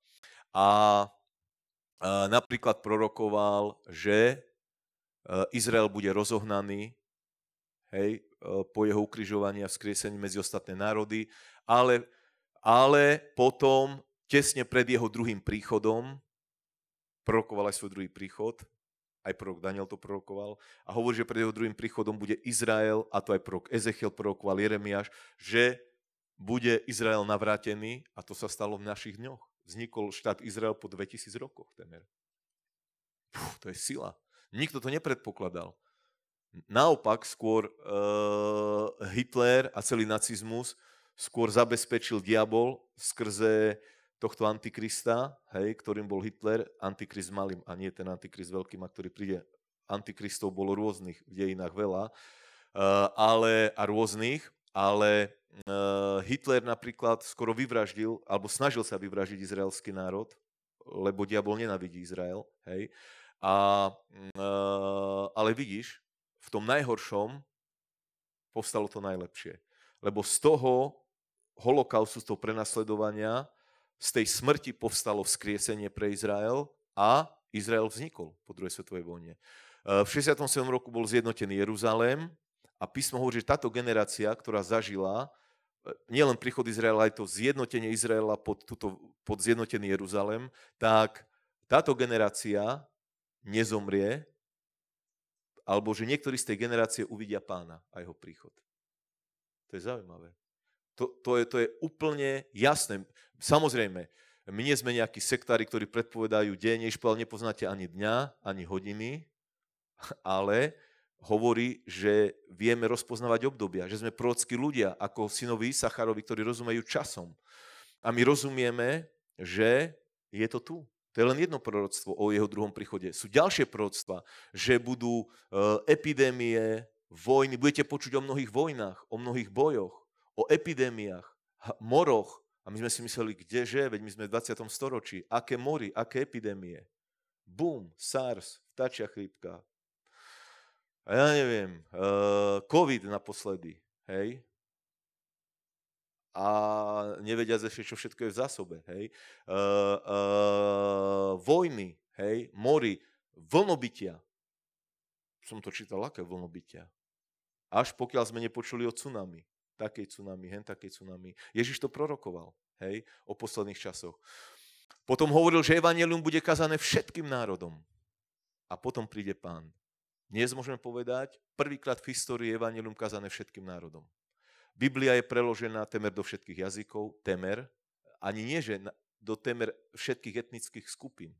A napríklad prorokoval, že e, Izrael bude rozohnaný hej, e, po jeho ukrižovaní a vzkriesení medzi ostatné národy, ale, ale potom, tesne pred jeho druhým príchodom, prorokoval aj svoj druhý príchod, aj prorok Daniel to prorokoval a hovorí, že pred jeho druhým príchodom bude Izrael, a to aj prorok Ezechiel prorokoval Jeremiáš, že bude Izrael navrátený a to sa stalo v našich dňoch. Vznikol štát Izrael po 2000 rokoch temer. Puh, to je sila. Nikto to nepredpokladal. Naopak skôr uh, Hitler a celý nacizmus skôr zabezpečil diabol skrze tohto antikrista, hej, ktorým bol Hitler, antikrist malým a nie ten antikrist veľkým, a ktorý príde. Antikristov bolo rôznych v dejinách veľa eh, ale, a rôznych, ale eh, Hitler napríklad skoro vyvraždil, alebo snažil sa vyvraždiť izraelský národ, lebo diabol nenavidí Izrael, hej. A, eh, ale vidíš, v tom najhoršom povstalo to najlepšie. Lebo z toho holokaustu, z toho prenasledovania z tej smrti povstalo vzkriesenie pre Izrael a Izrael vznikol po druhej svetovej vojne. E, v 67. roku bol zjednotený Jeruzalém a písmo hovorí, že táto generácia, ktorá zažila e, nielen príchod Izraela, aj to zjednotenie Izraela pod, tuto, pod zjednotený Jeruzalem, tak táto generácia nezomrie, alebo že niektorí z tej generácie uvidia pána a jeho príchod. To je zaujímavé. To, to, je, to je úplne jasné. Samozrejme, my nie sme nejakí sektári, ktorí predpovedajú deň, Ješpal nepoznáte ani dňa, ani hodiny, ale hovorí, že vieme rozpoznávať obdobia, že sme prorockí ľudia, ako synovi Sacharovi, ktorí rozumejú časom. A my rozumieme, že je to tu. To je len jedno proroctvo o jeho druhom príchode. Sú ďalšie proroctva, že budú e, epidémie, vojny, budete počuť o mnohých vojnách, o mnohých bojoch, o epidémiách, moroch, a my sme si mysleli, kdeže, veď my sme v 20. storočí, aké mori, aké epidémie. Bum, SARS, vtačia chrípka. A ja neviem, eh, COVID naposledy, hej, a nevedia ešte, čo všetko je v zásobe, hej. Eh, eh, vojny, hej, mori, vlnobytia. Som to čítal, aké vlnobytia. Až pokiaľ sme nepočuli o tsunami takej tsunami, hen takej tsunami. Ježiš to prorokoval, hej, o posledných časoch. Potom hovoril, že evanelium bude kazané všetkým národom. A potom príde pán. Dnes môžeme povedať, prvýkrát v histórii evanelium kazané všetkým národom. Biblia je preložená temer do všetkých jazykov, temer, ani nie, že do temer všetkých etnických skupín.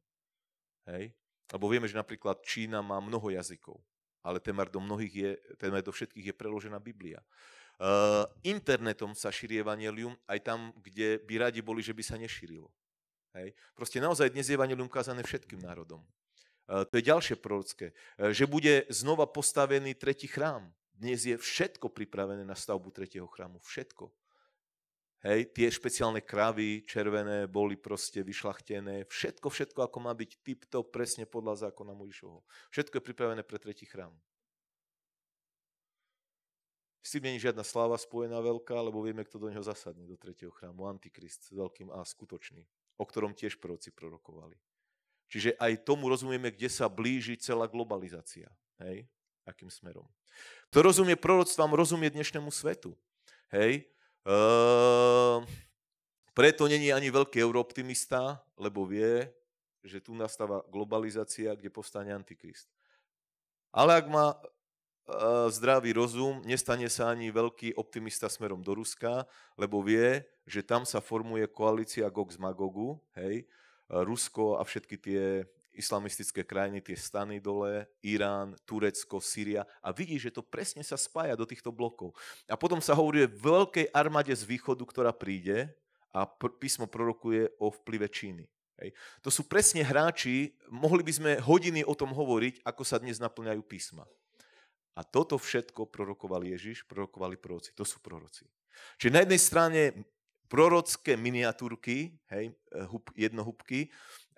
Hej? Lebo vieme, že napríklad Čína má mnoho jazykov, ale temer do, mnohých je, temer do všetkých je preložená Biblia. Eh, internetom sa šíri evanelium aj tam, kde by radi boli, že by sa nešírilo. Hej. Proste naozaj dnes je evanelium kázané všetkým národom. Eh, to je ďalšie prorocké. Eh, že bude znova postavený tretí chrám. Dnes je všetko pripravené na stavbu tretieho chrámu. Všetko. Hej, tie špeciálne kravy červené boli proste vyšlachtené. Všetko, všetko, ako má byť tip presne podľa zákona Mojišovho. Všetko je pripravené pre tretí chrám. S tým není žiadna sláva spojená veľká, lebo vieme, kto do neho zasadne, do tretieho chrámu. Antikrist s veľkým A, skutočný, o ktorom tiež proroci prorokovali. Čiže aj tomu rozumieme, kde sa blíži celá globalizácia. Hej? Akým smerom. To rozumie proroctvám, rozumie dnešnému svetu. Hej? E- preto není ani veľký eurooptimista, lebo vie, že tu nastáva globalizácia, kde povstane antikrist. Ale ak má Eh, zdravý rozum, nestane sa ani veľký optimista smerom do Ruska, lebo vie, že tam sa formuje koalícia GOG z Magogu, hej, eh, Rusko a všetky tie islamistické krajiny, tie stany dole, Irán, Turecko, Sýria a vidí, že to presne sa spája do týchto blokov. A potom sa hovorí o veľkej armáde z východu, ktorá príde a pr- písmo prorokuje o vplyve Číny. Hej. To sú presne hráči, mohli by sme hodiny o tom hovoriť, ako sa dnes naplňajú písma. A toto všetko prorokoval Ježiš, prorokovali proroci. To sú proroci. Čiže na jednej strane prorocké miniatúrky, hej, eh, hub, jednohubky,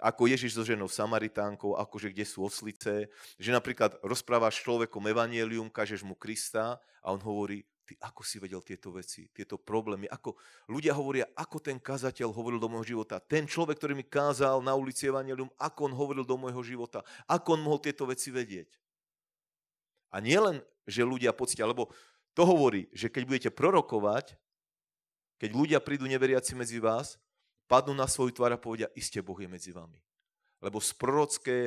ako Ježiš so ženou Samaritánkou, akože kde sú oslice, že napríklad rozprávaš človekom evanielium, kažeš mu Krista a on hovorí, ty ako si vedel tieto veci, tieto problémy, ako ľudia hovoria, ako ten kazateľ hovoril do môjho života, ten človek, ktorý mi kázal na ulici evanielium, ako on hovoril do môjho života, ako on mohol tieto veci vedieť. A nie len, že ľudia poctia, lebo to hovorí, že keď budete prorokovať, keď ľudia prídu neveriaci medzi vás, padnú na svoju tvár a povedia, iste Boh je medzi vami. Lebo z prorocké,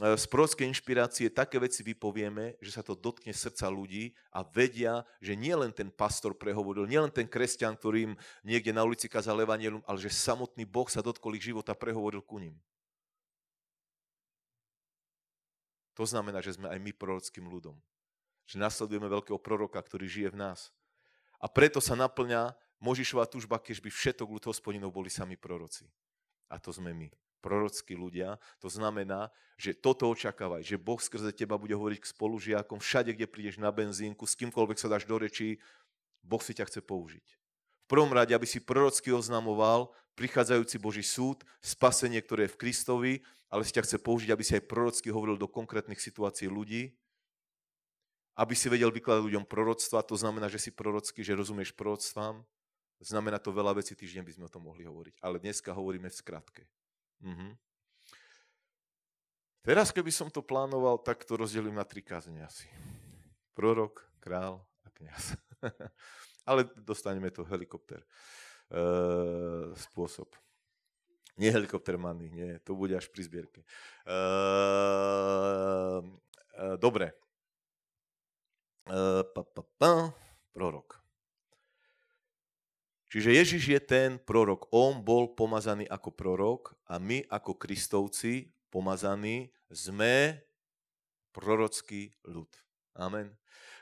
e, z prorocké inšpirácie také veci vypovieme, že sa to dotkne srdca ľudí a vedia, že nie len ten pastor prehovoril, nie len ten kresťan, ktorým niekde na ulici kazal evanelium, ale že samotný Boh sa dotkol ich života prehovoril ku ním. To znamená, že sme aj my prorockým ľudom. Že nasledujeme veľkého proroka, ktorý žije v nás. A preto sa naplňa Možišová túžba, keď by všetok ľud hospodinov boli sami proroci. A to sme my, prorockí ľudia. To znamená, že toto očakávaj, že Boh skrze teba bude hovoriť k spolužiakom, všade, kde prídeš na benzínku, s kýmkoľvek sa dáš do rečí, Boh si ťa chce použiť. V prvom rade, aby si prorocky oznamoval prichádzajúci Boží súd, spasenie, ktoré je v Kristovi, ale si ťa chce použiť, aby si aj prorocky hovoril do konkrétnych situácií ľudí, aby si vedel vykladať ľuďom proroctva, to znamená, že si prorocký, že rozumieš proroctvám, znamená to veľa vecí, týždeň by sme o tom mohli hovoriť, ale dneska hovoríme v skratke. Mhm. Teraz, keby som to plánoval, tak to rozdelím na tri kázne asi. Prorok, král a kniaz. ale dostaneme to helikopter Uh, spôsob. Nie helikoptermany, nie, to bude až pri zbierke. Ehm, e, dobre. E, pa, pa, pa, prorok. Čiže Ježiš je ten prorok. On bol pomazaný ako prorok a my ako kristovci pomazaní sme prorocký ľud. Amen.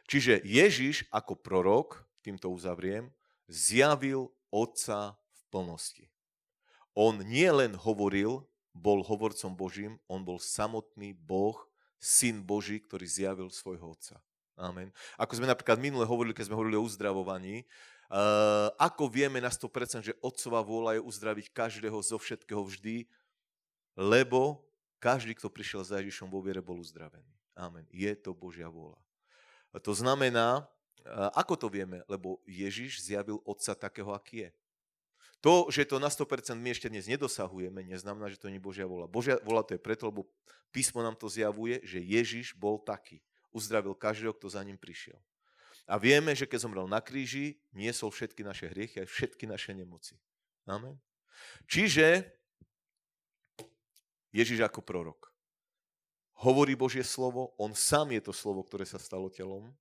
Čiže Ježiš ako prorok, týmto uzavriem, zjavil Otca v plnosti. On nie len hovoril, bol hovorcom Božím, on bol samotný Boh, syn Boží, ktorý zjavil svojho Otca. Amen. Ako sme napríklad minule hovorili, keď sme hovorili o uzdravovaní, uh, ako vieme na 100%, že Otcová vôľa je uzdraviť každého zo všetkého vždy, lebo každý, kto prišiel za Ježišom vo viere, bol uzdravený. Amen. Je to Božia vôľa. To znamená, uh, ako to vieme? Lebo Ježiš zjavil Otca takého, aký je. To, že to na 100% my ešte dnes nedosahujeme, neznamená, že to nie Božia vola. Božia vola to je preto, lebo písmo nám to zjavuje, že Ježiš bol taký. Uzdravil každého, kto za ním prišiel. A vieme, že keď zomrel na kríži, niesol všetky naše hriechy aj všetky naše nemoci. Amen. Čiže Ježiš ako prorok hovorí Božie slovo, on sám je to slovo, ktoré sa stalo telom,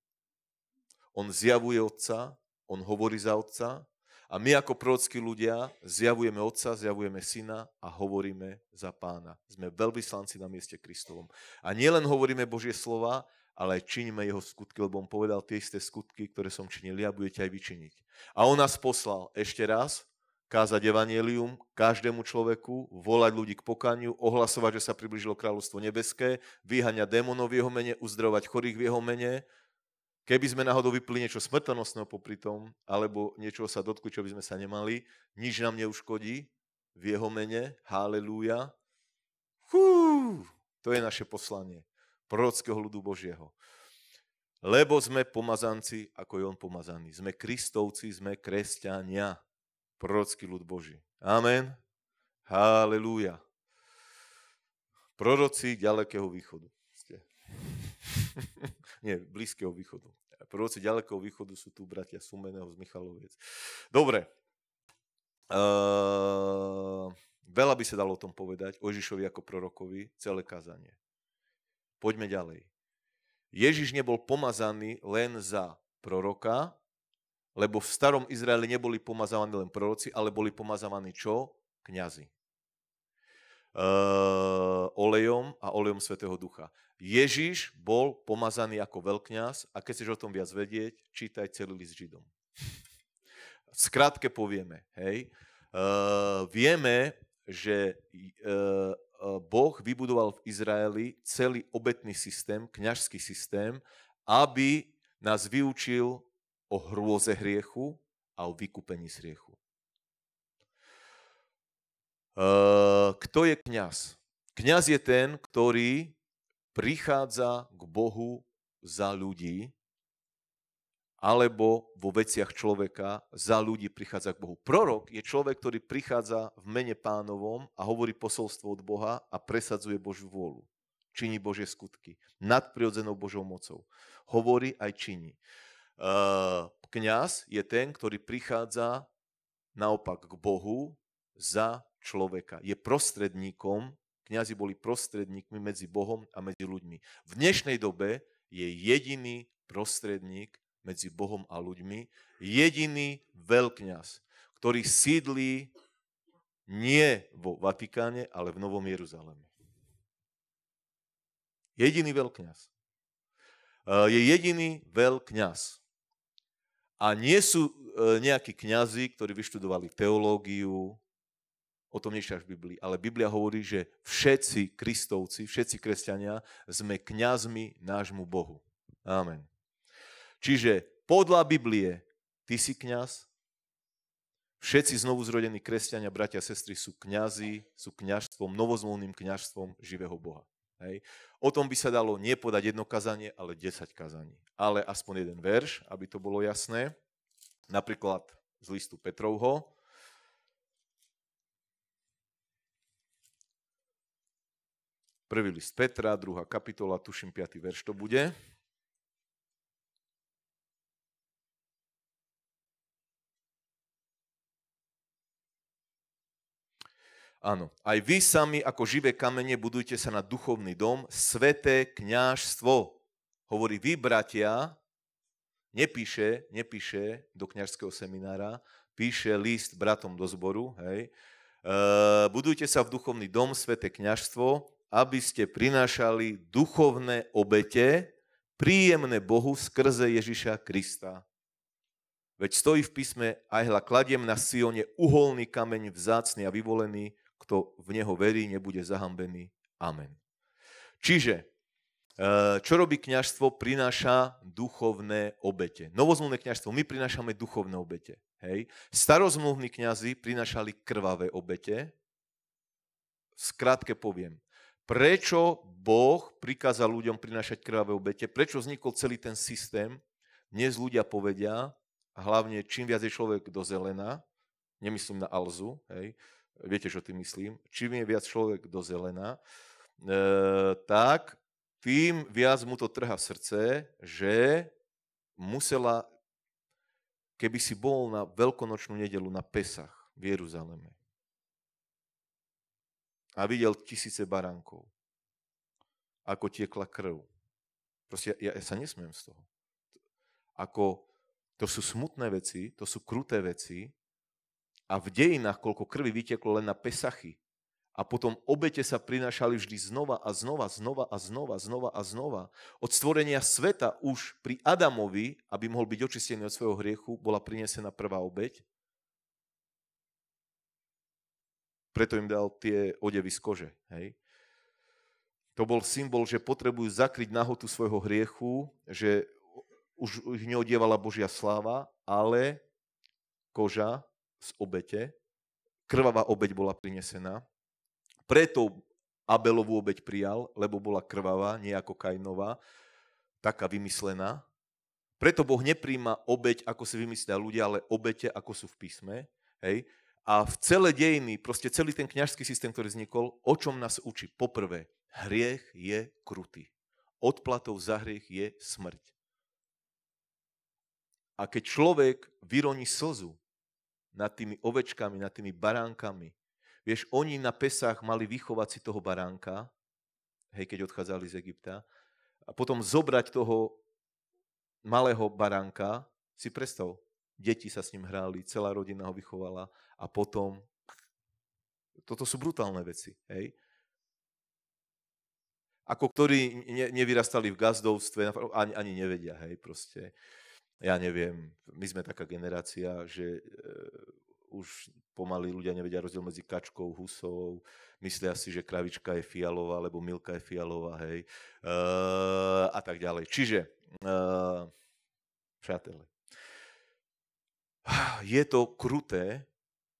on zjavuje Otca, on hovorí za Otca, a my ako prorockí ľudia zjavujeme Otca, zjavujeme Syna a hovoríme za Pána. Sme veľvyslanci na mieste Kristovom. A nielen hovoríme Božie slova, ale aj činíme jeho skutky, lebo on povedal tie isté skutky, ktoré som činil, ja budete aj vyčiniť. A on nás poslal ešte raz kázať evanelium každému človeku, volať ľudí k pokaniu, ohlasovať, že sa priblížilo kráľovstvo nebeské, vyhania démonov v jeho mene, uzdravovať chorých v jeho mene, Keby sme náhodou vypli niečo smrtonosného popri tom, alebo niečo sa dotkli, čo by sme sa nemali, nič nám neuškodí v jeho mene. Halelúja. to je naše poslanie prorockého ľudu Božieho. Lebo sme pomazanci, ako je on pomazaný. Sme kristovci, sme kresťania. Prorocký ľud Boží. Amen. Halelúja. Proroci ďalekého východu. Nie, Blízkeho východu. Proroci ďalekého východu sú tu bratia Sumeného z Michaloviec. Dobre. Uh, veľa by sa dalo o tom povedať, o Ježišovi ako prorokovi, celé kázanie. Poďme ďalej. Ježiš nebol pomazaný len za proroka, lebo v starom Izraeli neboli pomazávaní len proroci, ale boli pomazávaní čo? Kňazi. Uh, olejom a olejom Svetého Ducha. Ježiš bol pomazaný ako veľkňaz a keď chceš o tom viac vedieť, čítaj celý list Židom. Skrátke povieme, hej, uh, vieme, že uh, Boh vybudoval v Izraeli celý obetný systém, kňažský systém, aby nás vyučil o hrôze hriechu a o vykúpení z hriechu. Kto je kňaz? Kňaz je ten, ktorý prichádza k Bohu za ľudí, alebo vo veciach človeka za ľudí prichádza k Bohu. Prorok je človek, ktorý prichádza v mene pánovom a hovorí posolstvo od Boha a presadzuje Božiu vôľu. Činí Božie skutky. Nad prirodzenou Božou mocou. Hovorí aj činí. Eh, kňaz je ten, ktorý prichádza naopak k Bohu za človeka. Je prostredníkom kňazi boli prostredníkmi medzi Bohom a medzi ľuďmi. V dnešnej dobe je jediný prostredník medzi Bohom a ľuďmi, jediný veľkňaz, ktorý sídlí nie vo Vatikáne, ale v Novom Jeruzaleme. Jediný veľkňaz. E, je jediný veľkňaz. A nie sú e, nejakí kňazi, ktorí vyštudovali teológiu, O tom nie v Biblii. Ale Biblia hovorí, že všetci kristovci, všetci kresťania sme kňazmi nášmu Bohu. Amen. Čiže podľa Biblie ty si kňaz, všetci znovu zrodení kresťania, bratia a sestry sú kňazi, sú kňažstvom, novozvolným kňažstvom živého Boha. Hej. O tom by sa dalo nepodať jedno kazanie, ale 10 kazaní. Ale aspoň jeden verš, aby to bolo jasné. Napríklad z listu Petrovho, Prvý list Petra, druhá kapitola, tuším 5. verš to bude. Áno, aj vy sami ako živé kamene budujte sa na duchovný dom, sveté kňažstvo. Hovorí vy, bratia, nepíše, nepíše do kňažského seminára, píše list bratom do zboru, hej, e, budujte sa v duchovný dom, sveté kňažstvo, aby ste prinášali duchovné obete, príjemné Bohu skrze Ježiša Krista. Veď stojí v písme, aj hľa, kladiem na Sione uholný kameň vzácný a vyvolený, kto v neho verí, nebude zahambený. Amen. Čiže, e, čo robí kniažstvo? Prináša duchovné obete. Novozmluvné kniažstvo, my prinášame duchovné obete. Hej. Starozmluvní kniazy prinášali krvavé obete. Skrátke poviem, prečo Boh prikázal ľuďom prinašať krvavé obete, prečo vznikol celý ten systém. Dnes ľudia povedia, a hlavne čím viac je človek do zelená, nemyslím na Alzu, hej, viete, čo tým myslím, čím je viac človek do zelená, e, tak tým viac mu to trhá v srdce, že musela, keby si bol na veľkonočnú nedelu na Pesach v Jeruzaleme, a videl tisíce barankov, ako tiekla krv. Proste ja, ja sa nesmiem z toho. Ako, to sú smutné veci, to sú kruté veci a v dejinách, koľko krvi vyteklo len na pesachy a potom obete sa prinašali vždy znova a znova, znova a znova, znova a znova. Od stvorenia sveta už pri Adamovi, aby mohol byť očistený od svojho hriechu, bola prinesená prvá obeť Preto im dal tie odevy z kože. Hej? To bol symbol, že potrebujú zakryť nahotu svojho hriechu, že už ich neodievala Božia sláva, ale koža z obete, krvavá obeť bola prinesená. Preto Abelovú obeť prijal, lebo bola krvavá, nie ako Kainová, taká vymyslená. Preto Boh nepríjma obeť, ako si vymyslia ľudia, ale obete, ako sú v písme. Hej. A v celé dejiny, proste celý ten kňažský systém, ktorý vznikol, o čom nás učí? Poprvé, hriech je krutý. Odplatou za hriech je smrť. A keď človek vyroní slzu nad tými ovečkami, nad tými baránkami, vieš, oni na pesách mali vychovať si toho baránka, hej, keď odchádzali z Egypta, a potom zobrať toho malého baránka, si predstav, deti sa s ním hrali, celá rodina ho vychovala a potom... Toto sú brutálne veci, hej? Ako ktorí ne, nevyrastali v gazdovstve, ani, ani nevedia, hej, proste. Ja neviem, my sme taká generácia, že e, už pomaly ľudia nevedia rozdiel medzi kačkou, husou, myslia si, že kravička je fialová, alebo milka je fialová, hej, e, a tak ďalej. Čiže, e, Přátelé, je to kruté,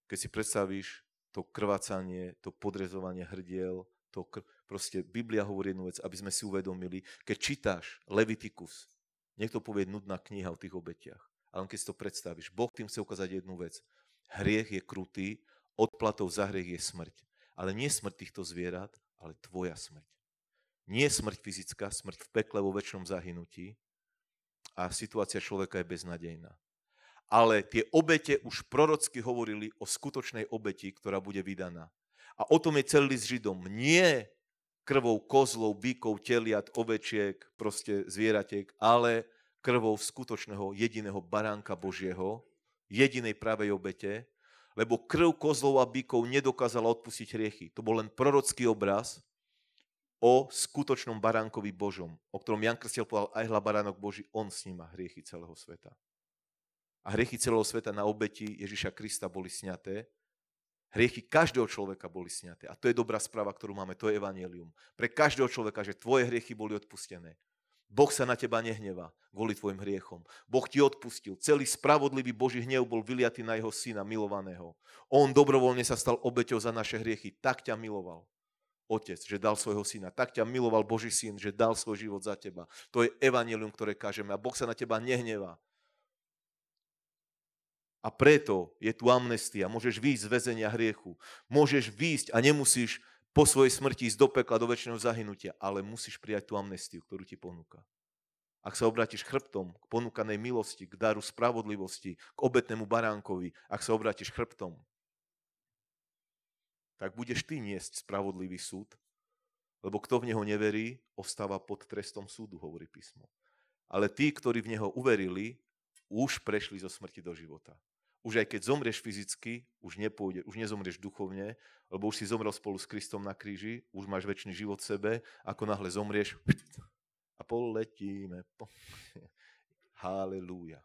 keď si predstavíš to krvácanie, to podrezovanie hrdiel, to kr... proste Biblia hovorí jednu vec, aby sme si uvedomili, keď čítáš Levitikus, niekto povie nudná kniha o tých obetiach, ale keď si to predstavíš, Boh tým chce ukázať jednu vec. Hriech je krutý, odplatou za hriech je smrť. Ale nie smrť týchto zvierat, ale tvoja smrť. Nie smrť fyzická, smrť v pekle vo väčšom zahynutí a situácia človeka je beznadejná ale tie obete už prorocky hovorili o skutočnej obeti, ktorá bude vydaná. A o tom je celý s Židom. Nie krvou kozlov, bykov, teliat, ovečiek, proste zvieratiek, ale krvou skutočného jediného baránka Božieho, jedinej pravej obete, lebo krv kozlov a bykov nedokázala odpustiť hriechy. To bol len prorocký obraz o skutočnom baránkovi Božom, o ktorom Jan Krstiel povedal, aj hla baránok Boží, on sníma hriechy celého sveta a hriechy celého sveta na obeti Ježiša Krista boli sňaté. Hriechy každého človeka boli sňaté. A to je dobrá správa, ktorú máme, to je evanelium. Pre každého človeka, že tvoje hriechy boli odpustené. Boh sa na teba nehnevá kvôli tvojim hriechom. Boh ti odpustil. Celý spravodlivý Boží hnev bol vyliatý na jeho syna, milovaného. On dobrovoľne sa stal obeťou za naše hriechy. Tak ťa miloval. Otec, že dal svojho syna. Tak ťa miloval Boží syn, že dal svoj život za teba. To je evanelium, ktoré kážeme. A Boh sa na teba nehnevá. A preto je tu amnestia. Môžeš výjsť z väzenia hriechu. Môžeš výjsť a nemusíš po svojej smrti ísť do pekla, do väčšného zahynutia, ale musíš prijať tú amnestiu, ktorú ti ponúka. Ak sa obrátiš chrbtom k ponúkanej milosti, k daru spravodlivosti, k obetnému baránkovi, ak sa obrátiš chrbtom, tak budeš ty niesť spravodlivý súd, lebo kto v neho neverí, ostáva pod trestom súdu, hovorí písmo. Ale tí, ktorí v neho uverili, už prešli zo smrti do života už aj keď zomrieš fyzicky, už, nepôjde, už nezomrieš duchovne, lebo už si zomrel spolu s Kristom na kríži, už máš väčší život v sebe, ako náhle zomrieš a poletíme. Po... Halelúja.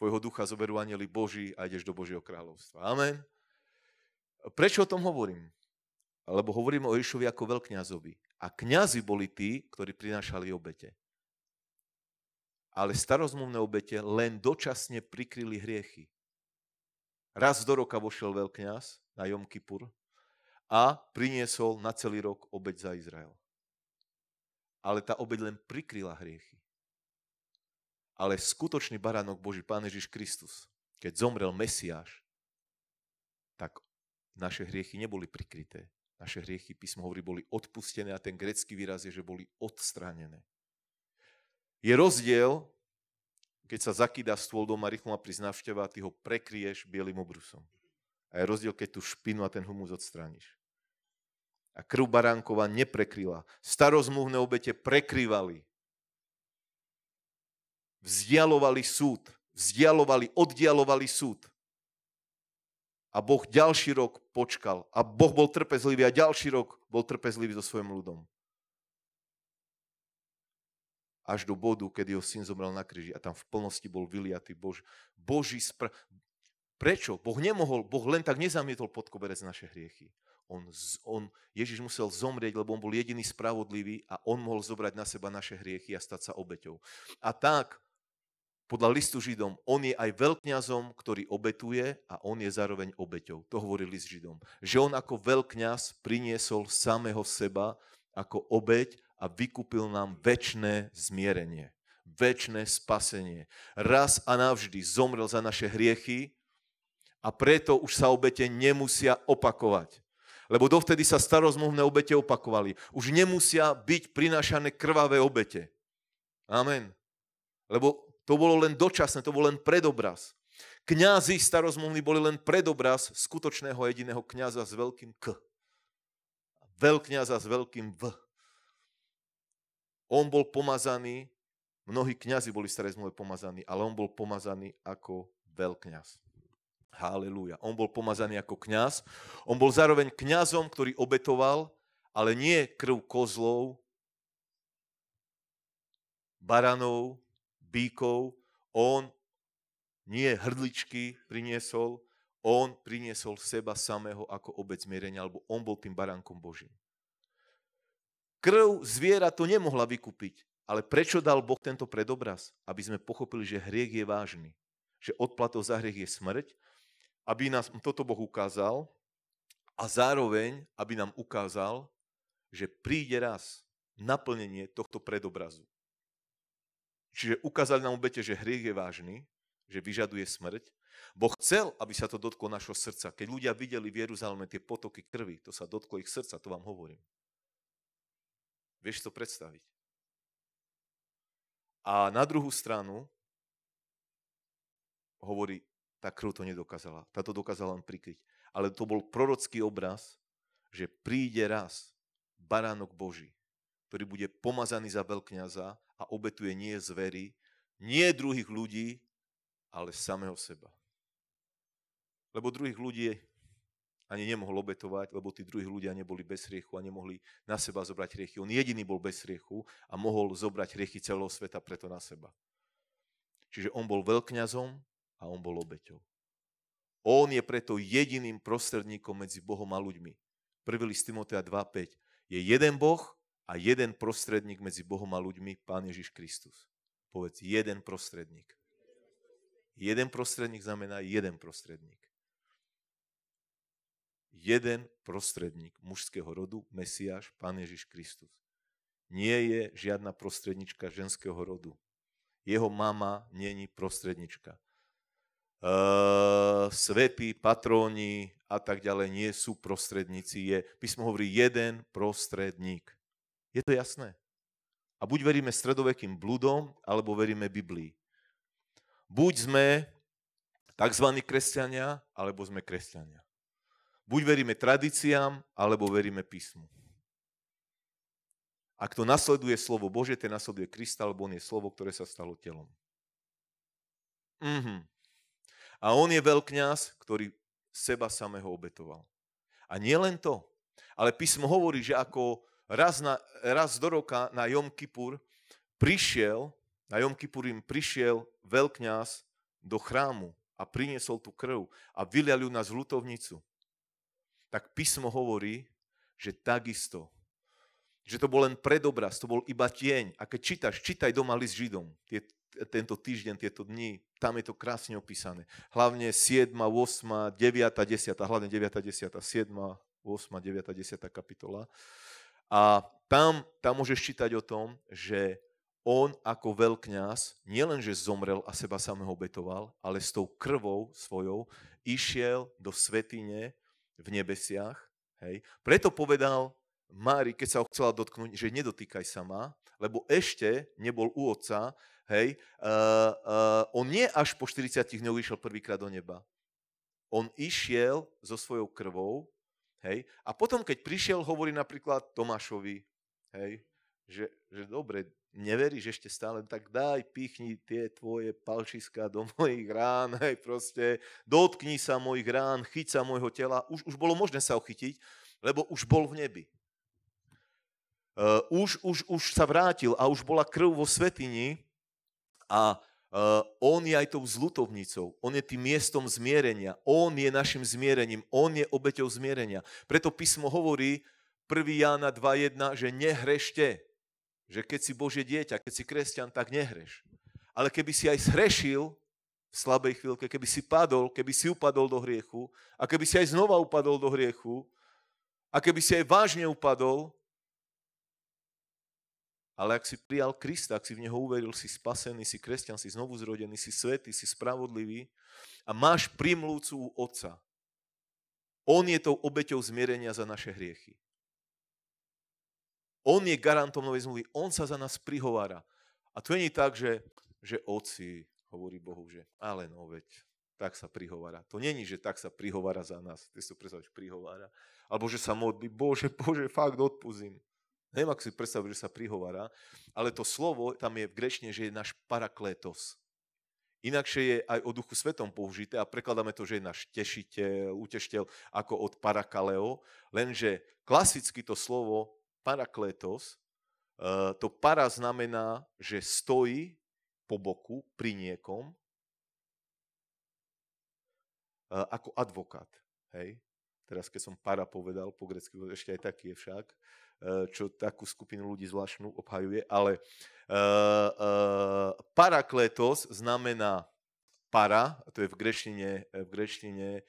Tvojho ducha zoberú anjeli Boží a ideš do Božieho kráľovstva. Amen. Prečo o tom hovorím? Lebo hovorím o Ježišovi ako veľkňazovi. A kňazi boli tí, ktorí prinášali obete ale starozmluvné obete len dočasne prikryli hriechy. Raz do roka vošiel veľkňaz na Jom Kippur a priniesol na celý rok obeď za Izrael. Ale tá obeď len prikryla hriechy. Ale skutočný baránok Boží, Pán Ježiš Kristus, keď zomrel Mesiáš, tak naše hriechy neboli prikryté. Naše hriechy, písmo hovorí, boli odpustené a ten grecký výraz je, že boli odstranené. Je rozdiel, keď sa zakýda stôl doma, rýchlo ma prísť navšteva, ty ho prekrieš bielým obrusom. A je rozdiel, keď tú špinu a ten humus odstrániš. A krv baránkova neprekryla. Starozmluvné obete prekryvali. Vzdialovali súd. Vzdialovali, oddialovali súd. A Boh ďalší rok počkal. A Boh bol trpezlivý a ďalší rok bol trpezlivý so svojim ľudom až do bodu, kedy jeho syn zomrel na kríži a tam v plnosti bol vyliatý Bož, Boží spra. Prečo? Boh nemohol, Boh len tak nezamietol pod koberec naše hriechy. On, on, Ježiš musel zomrieť, lebo on bol jediný spravodlivý a on mohol zobrať na seba naše hriechy a stať sa obeťou. A tak, podľa listu Židom, on je aj veľkňazom, ktorý obetuje a on je zároveň obeťou. To hovorí list Židom. Že on ako veľkňaz priniesol samého seba ako obeť a vykúpil nám väčné zmierenie, väčné spasenie. Raz a navždy zomrel za naše hriechy a preto už sa obete nemusia opakovať. Lebo dovtedy sa starozmluvné obete opakovali. Už nemusia byť prinášané krvavé obete. Amen. Lebo to bolo len dočasné, to bol len predobraz. Kňazi starozmluvní boli len predobraz skutočného jediného kňaza s veľkým K. Veľkňaza s veľkým V on bol pomazaný, mnohí kňazi boli staré zmluve pomazaní, ale on bol pomazaný ako veľkňaz. Halelúja. On bol pomazaný ako kňaz. On bol zároveň kňazom, ktorý obetoval, ale nie krv kozlov, baranov, bíkov. On nie hrdličky priniesol, on priniesol seba samého ako obec zmierenia, alebo on bol tým baránkom Božím. Krv zviera to nemohla vykúpiť. Ale prečo dal Boh tento predobraz? Aby sme pochopili, že hriech je vážny. Že odplatou za hriech je smrť. Aby nás toto Boh ukázal a zároveň, aby nám ukázal, že príde raz naplnenie tohto predobrazu. Čiže ukázali nám obete, že hriech je vážny, že vyžaduje smrť. Boh chcel, aby sa to dotklo našho srdca. Keď ľudia videli v Jeruzaleme tie potoky krvi, to sa dotklo ich srdca, to vám hovorím. Vieš to predstaviť? A na druhú stranu hovorí, tá krv to nedokázala. Táto dokázala len prikryť. Ale to bol prorocký obraz, že príde raz baránok Boží, ktorý bude pomazaný za veľkňaza a obetuje nie zvery, nie druhých ľudí, ale samého seba. Lebo druhých ľudí ani nemohol obetovať, lebo tí druhí ľudia neboli bez hriechu a nemohli na seba zobrať hriechy. On jediný bol bez hriechu a mohol zobrať hriechy celého sveta preto na seba. Čiže on bol veľkňazom a on bol obeťou. On je preto jediným prostredníkom medzi Bohom a ľuďmi. Prvý list Timotea 2.5. Je jeden Boh a jeden prostredník medzi Bohom a ľuďmi, Pán Ježiš Kristus. Povedz, jeden prostredník. Jeden prostredník znamená jeden prostredník jeden prostredník mužského rodu, Mesiáš, Pán Ježiš Kristus. Nie je žiadna prostrednička ženského rodu. Jeho mama není prostrednička. Uh, svety, patróni a tak ďalej nie sú prostredníci. Je, písmo hovorí jeden prostredník. Je to jasné? A buď veríme stredovekým bludom, alebo veríme Biblii. Buď sme tzv. kresťania, alebo sme kresťania. Buď veríme tradíciám, alebo veríme písmu. A kto nasleduje slovo Bože, ten nasleduje Krista, lebo on je slovo, ktoré sa stalo telom. Mm-hmm. A on je veľkňaz, ktorý seba samého obetoval. A nie len to, ale písmo hovorí, že ako raz, na, raz do roka na Jom Kipur prišiel, na Jom Kipur im prišiel veľkňaz do chrámu a priniesol tú krv a vylial ju na zlutovnicu tak písmo hovorí, že takisto. Že to bol len predobraz, to bol iba tieň. A keď čítaš, čítaj doma list Židom. tie, tento týždeň, tieto dni, tam je to krásne opísané. Hlavne 7, 8, 9, 10, hlavne 9, 10, 7, 8, 9, 10 kapitola. A tam, tam môžeš čítať o tom, že on ako veľkňaz nielenže zomrel a seba samého obetoval, ale s tou krvou svojou išiel do svetine v nebesiach. Hej. Preto povedal Mári, keď sa ho chcela dotknúť, že nedotýkaj sa ma, lebo ešte nebol u otca, hej, uh, uh, on nie až po 40 dňoch išiel prvýkrát do neba. On išiel so svojou krvou, hej, a potom, keď prišiel, hovorí napríklad Tomášovi, hej, že, že dobre, neveríš ešte stále, tak daj, pichni tie tvoje palčiska do mojich rán, hej, proste, dotkni sa mojich rán, chyť sa môjho tela. Už, už bolo možné sa ochytiť, lebo už bol v nebi. Uh, už, už, už sa vrátil a už bola krv vo svetini a uh, on je aj tou zlutovnicou, on je tým miestom zmierenia, on je našim zmierením, on je obeťou zmierenia. Preto písmo hovorí 1. Jána 2.1, že nehrešte, že keď si Bože dieťa, keď si kresťan, tak nehreš. Ale keby si aj zhrešil v slabej chvíľke, keby si padol, keby si upadol do hriechu a keby si aj znova upadol do hriechu a keby si aj vážne upadol, ale ak si prijal Krista, ak si v Neho uveril, si spasený, si kresťan, si znovu zrodený, si svetý, si spravodlivý a máš primlúcu u Otca. On je tou obeťou zmierenia za naše hriechy. On je garantom novej zmluvy. On sa za nás prihovára. A to nie je tak, že, že oci hovorí Bohu, že ale no veď, tak sa prihovára. To není, že tak sa prihovára za nás. Ty si to predstavíš, prihovára. Alebo že sa modlí, Bože, Bože, fakt odpúzim. Neviem, ak si predstavíš, že sa prihovára, ale to slovo tam je v grečne, že je náš paraklétos. Inakšie je aj o duchu svetom použité a prekladáme to, že je náš tešiteľ, utešiteľ, ako od parakaleo, lenže klasicky to slovo parakletos, eh, to para znamená, že stojí po boku pri niekom eh, ako advokát. Hej? Teraz, keď som para povedal po grecky, ešte aj taký je však, eh, čo takú skupinu ľudí zvláštnu obhajuje, ale parakletos znamená para, to je v grečtine, v uh,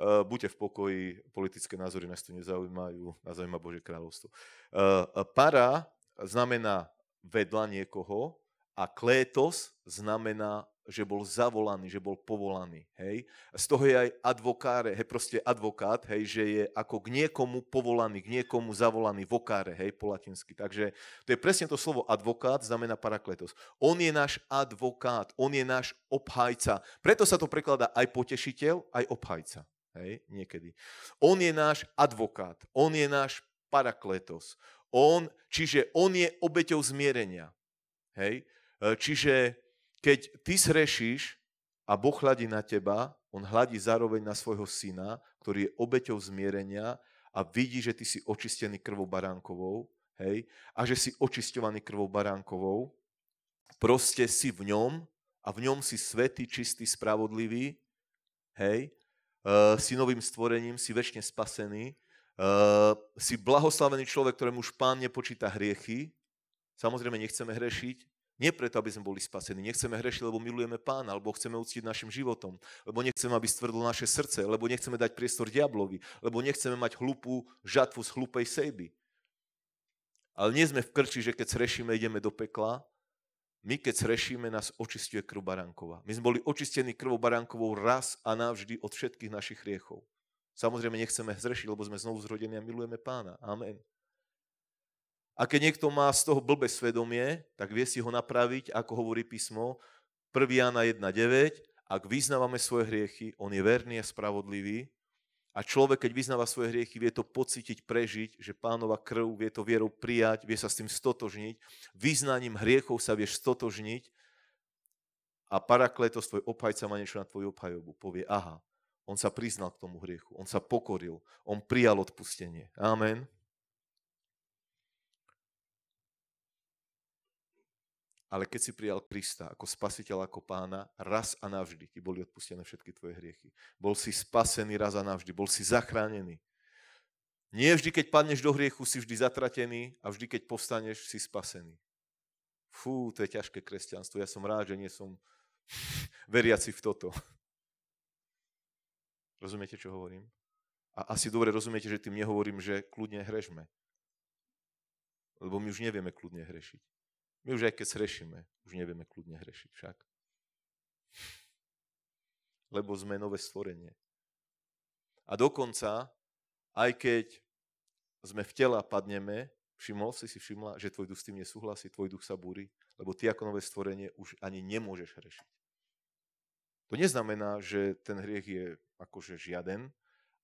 Uh, buďte v pokoji, politické názory nás tu nezaujímajú, nás zaujíma Bože kráľovstvo. Uh, para znamená vedľa niekoho a klétos znamená že bol zavolaný, že bol povolaný. Hej? Z toho je aj advokáre, hej, proste advokát, hej, že je ako k niekomu povolaný, k niekomu zavolaný, vokáre, hej, po latinsky. Takže to je presne to slovo advokát, znamená parakletos. On je náš advokát, on je náš obhajca. Preto sa to prekladá aj potešiteľ, aj obhajca. Hej, niekedy. On je náš advokát, on je náš parakletos. On, čiže on je obeťou zmierenia. Hej? E, čiže keď ty zrešíš a Boh hľadí na teba, on hľadí zároveň na svojho syna, ktorý je obeťou zmierenia a vidí, že ty si očistený krvou baránkovou, hej, a že si očisťovaný krvou baránkovou, proste si v ňom a v ňom si svetý, čistý, spravodlivý, hej, uh, eh, si novým stvorením, si väčšine spasený, uh, si blahoslavený človek, ktorému už pán nepočíta hriechy. Samozrejme, nechceme hrešiť, nie preto, aby sme boli spasení. Nechceme hrešiť, lebo milujeme pána, alebo chceme uctiť našim životom, lebo nechceme, aby stvrdlo naše srdce, lebo nechceme dať priestor diablovi, lebo nechceme mať hlupú žatvu z hlupej sejby. Ale nie sme v krči, že keď srešíme, ideme do pekla, my, keď srešíme, nás očistuje krv baránková. My sme boli očistení krvou baránkovou raz a navždy od všetkých našich hriechov. Samozrejme, nechceme zrešiť, lebo sme znovu zrodení a milujeme pána. Amen. A keď niekto má z toho blbe svedomie, tak vie si ho napraviť, ako hovorí písmo 1. Jana 1.9. Ak vyznávame svoje hriechy, on je verný a spravodlivý, a človek, keď vyznáva svoje hriechy, vie to pocítiť, prežiť, že pánova krv vie to vierou prijať, vie sa s tým stotožniť. Vyznaním hriechov sa vieš stotožniť a parakletos, tvoj obhajca má niečo na tvoju obhajobu. Povie, aha, on sa priznal k tomu hriechu, on sa pokoril, on prijal odpustenie. Amen. ale keď si prijal Krista ako spasiteľa, ako pána, raz a navždy ti boli odpustené všetky tvoje hriechy. Bol si spasený raz a navždy, bol si zachránený. Nie vždy, keď padneš do hriechu, si vždy zatratený a vždy, keď povstaneš, si spasený. Fú, to je ťažké kresťanstvo. Ja som rád, že nie som veriaci v toto. Rozumiete, čo hovorím? A asi dobre rozumiete, že tým nehovorím, že kľudne hrežme. Lebo my už nevieme kľudne hrešiť. My už aj keď srešíme, už nevieme kľudne hrešiť však. Lebo sme nové stvorenie. A dokonca, aj keď sme v tela padneme, všimol si si všimla, že tvoj duch s tým nesúhlasí, tvoj duch sa búri, lebo ty ako nové stvorenie už ani nemôžeš hrešiť. To neznamená, že ten hriech je akože žiaden,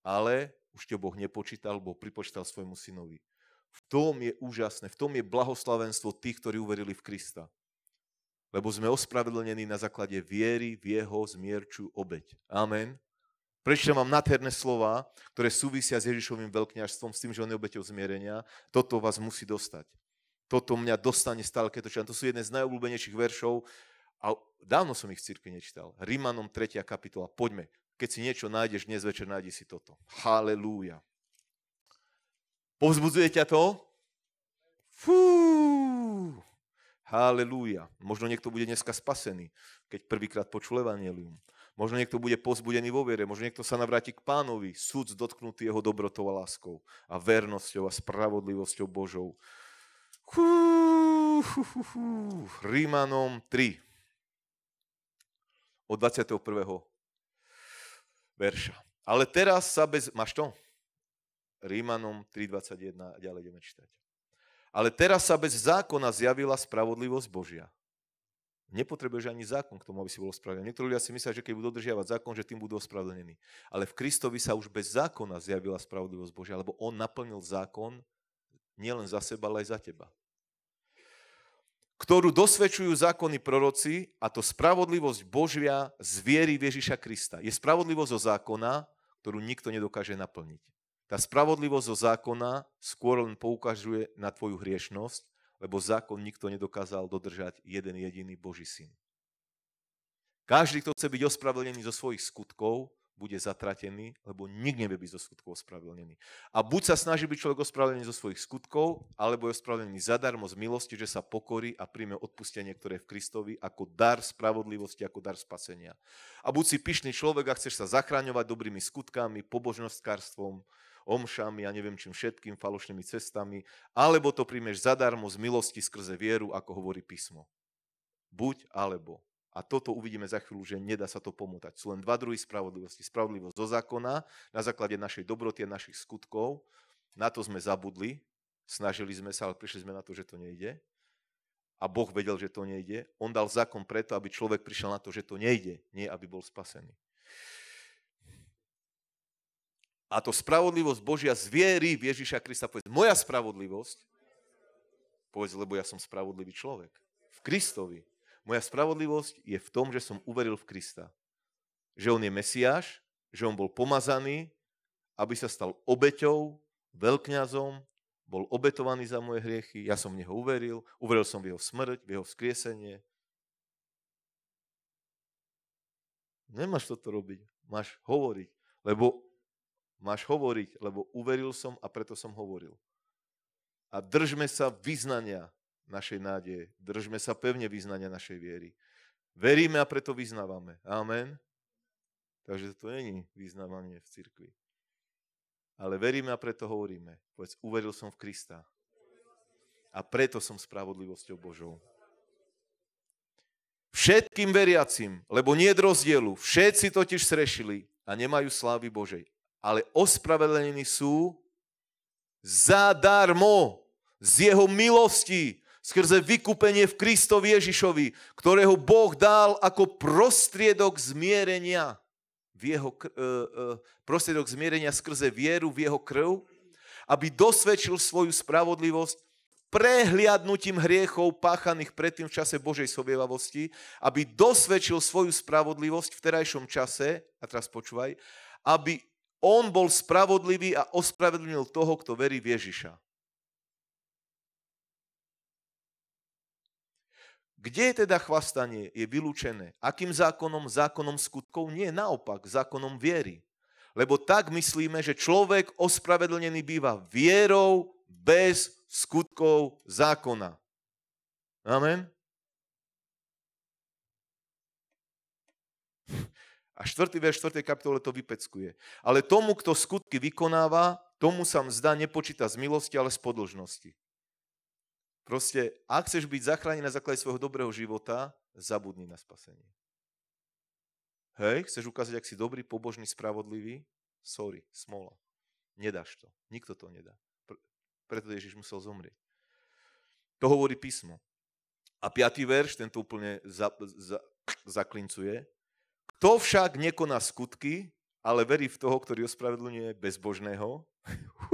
ale už ťa Boh nepočítal, bo pripočítal svojmu synovi. V tom je úžasné, v tom je blahoslavenstvo tých, ktorí uverili v Krista. Lebo sme ospravedlnení na základe viery v jeho zmierču obeď. Amen. Prečo vám nádherné slova, ktoré súvisia s Ježišovým veľkňažstvom, s tým, že on je obeťou zmierenia. Toto vás musí dostať. Toto mňa dostane stále, keď to čítam. To sú jedné z najobľúbenejších veršov a dávno som ich v cirkvi nečítal. Rímanom 3. kapitola. Poďme. Keď si niečo nájdeš dnes večer, nájdi si toto. Halelúja. Povzbudzuje ťa to? Fú, halelúja. Možno niekto bude dneska spasený, keď prvýkrát počul Evangelium. Možno niekto bude pozbudený vo viere, možno niekto sa navráti k pánovi, súd dotknutý jeho dobrotou a láskou a vernosťou a spravodlivosťou Božou. Fú! Rímanom 3 od 21. verša. Ale teraz sa bez... Máš to? Rímanom 3.21 a ďalej ideme čítať. Ale teraz sa bez zákona zjavila spravodlivosť Božia. Nepotrebuješ ani zákon k tomu, aby si bol ospravedlený. Niektorí ľudia si myslia, že keď budú dodržiavať zákon, že tým budú ospravedlení. Ale v Kristovi sa už bez zákona zjavila spravodlivosť Božia, lebo on naplnil zákon nielen za seba, ale aj za teba. Ktorú dosvedčujú zákony proroci a to spravodlivosť Božia z viery Ježiša Krista. Je spravodlivosť zo zákona, ktorú nikto nedokáže naplniť. Tá spravodlivosť zo zákona skôr len poukazuje na tvoju hriešnosť, lebo zákon nikto nedokázal dodržať jeden jediný Boží syn. Každý, kto chce byť ospravedlnený zo svojich skutkov, bude zatratený, lebo nikdy nevie byť zo skutkov ospravedlnený. A buď sa snaží byť človek ospravedlnený zo svojich skutkov, alebo je ospravedlnený zadarmo z milosti, že sa pokorí a príjme odpustenie, ktoré je v Kristovi, ako dar spravodlivosti, ako dar spasenia. A buď si pyšný človek a chceš sa zachráňovať dobrými skutkami, pobožnostkárstvom, omšami, ja neviem čím všetkým, falošnými cestami, alebo to príjmeš zadarmo z milosti skrze vieru, ako hovorí písmo. Buď alebo. A toto uvidíme za chvíľu, že nedá sa to pomotať. Sú len dva druhy spravodlivosti. Spravodlivosť zo zákona, na základe našej dobroty a našich skutkov. Na to sme zabudli, snažili sme sa, ale prišli sme na to, že to nejde. A Boh vedel, že to nejde. On dal zákon preto, aby človek prišiel na to, že to nejde, nie aby bol spasený. A to spravodlivosť Božia z viery v Ježiša Krista. Povedz, moja spravodlivosť, povedz, lebo ja som spravodlivý človek. V Kristovi. Moja spravodlivosť je v tom, že som uveril v Krista. Že on je Mesiáš, že on bol pomazaný, aby sa stal obeťou, veľkňazom, bol obetovaný za moje hriechy, ja som v neho uveril, uveril som v jeho smrť, v jeho vzkriesenie. Nemáš toto robiť, máš hovoriť, lebo Máš hovoriť, lebo uveril som a preto som hovoril. A držme sa vyznania našej nádeje. Držme sa pevne vyznania našej viery. Veríme a preto vyznávame. Amen. Takže to není vyznávanie v cirkvi. Ale veríme a preto hovoríme. Povedz, uveril som v Krista. A preto som spravodlivosťou Božou. Všetkým veriacim, lebo nie je rozdielu, všetci totiž srešili a nemajú slávy Božej ale ospravedlení sú zadarmo z jeho milosti, skrze vykúpenie v Kristovi Ježišovi, ktorého Boh dal ako prostriedok zmierenia, v jeho, e, e, prostriedok zmierenia skrze vieru v jeho krv, aby dosvedčil svoju spravodlivosť prehliadnutím hriechov páchaných predtým v čase Božej sobievavosti, aby dosvedčil svoju spravodlivosť v terajšom čase, a teraz počúvaj, aby on bol spravodlivý a ospravedlnil toho, kto verí v Ježiša. Kde je teda chvastanie? Je vylúčené. Akým zákonom? Zákonom skutkov? Nie, naopak, zákonom viery. Lebo tak myslíme, že človek ospravedlnený býva vierou bez skutkov zákona. Amen? A štvrtý verš 4. kapitole to vypeckuje. Ale tomu, kto skutky vykonáva, tomu sa mzda nepočíta z milosti, ale z podlžnosti. Proste, ak chceš byť zachránený na základe svojho dobrého života, zabudni na spasenie. Hej, chceš ukázať, ak si dobrý, pobožný, spravodlivý? Sorry, smola. Nedáš to. Nikto to nedá. Preto Ježiš musel zomrieť. To hovorí písmo. A piatý verš, ten to úplne za, za, zaklincuje. Kto však nekoná skutky, ale verí v toho, ktorý ospravedlňuje bezbožného,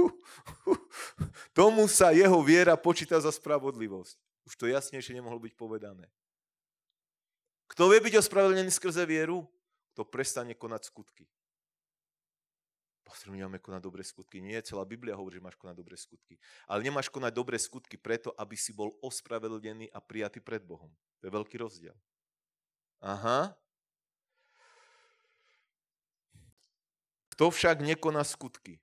tomu sa jeho viera počíta za spravodlivosť. Už to jasnejšie nemohlo byť povedané. Kto vie byť ospravedlnený skrze vieru, to prestane konať skutky. Pastor, my máme konať dobré skutky. Nie, celá Biblia hovorí, že máš konať dobré skutky. Ale nemáš konať dobré skutky preto, aby si bol ospravedlnený a prijatý pred Bohom. To je veľký rozdiel. Aha, Kto však nekoná skutky,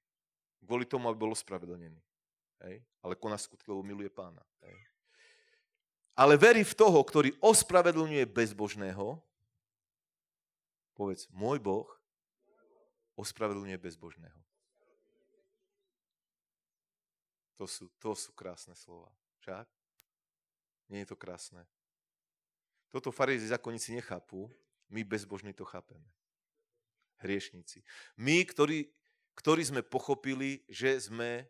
kvôli tomu, aby bol ospravedlnený. Hej? Ale koná skutky, lebo miluje pána. Hej? Ale verí v toho, ktorý ospravedlňuje bezbožného. Povedz, môj Boh ospravedlňuje bezbožného. To sú, to sú krásne slova. Však? Nie je to krásne. Toto farizei zákonníci nechápu, my bezbožní to chápeme hriešníci. My, ktorí, ktorí sme pochopili, že sme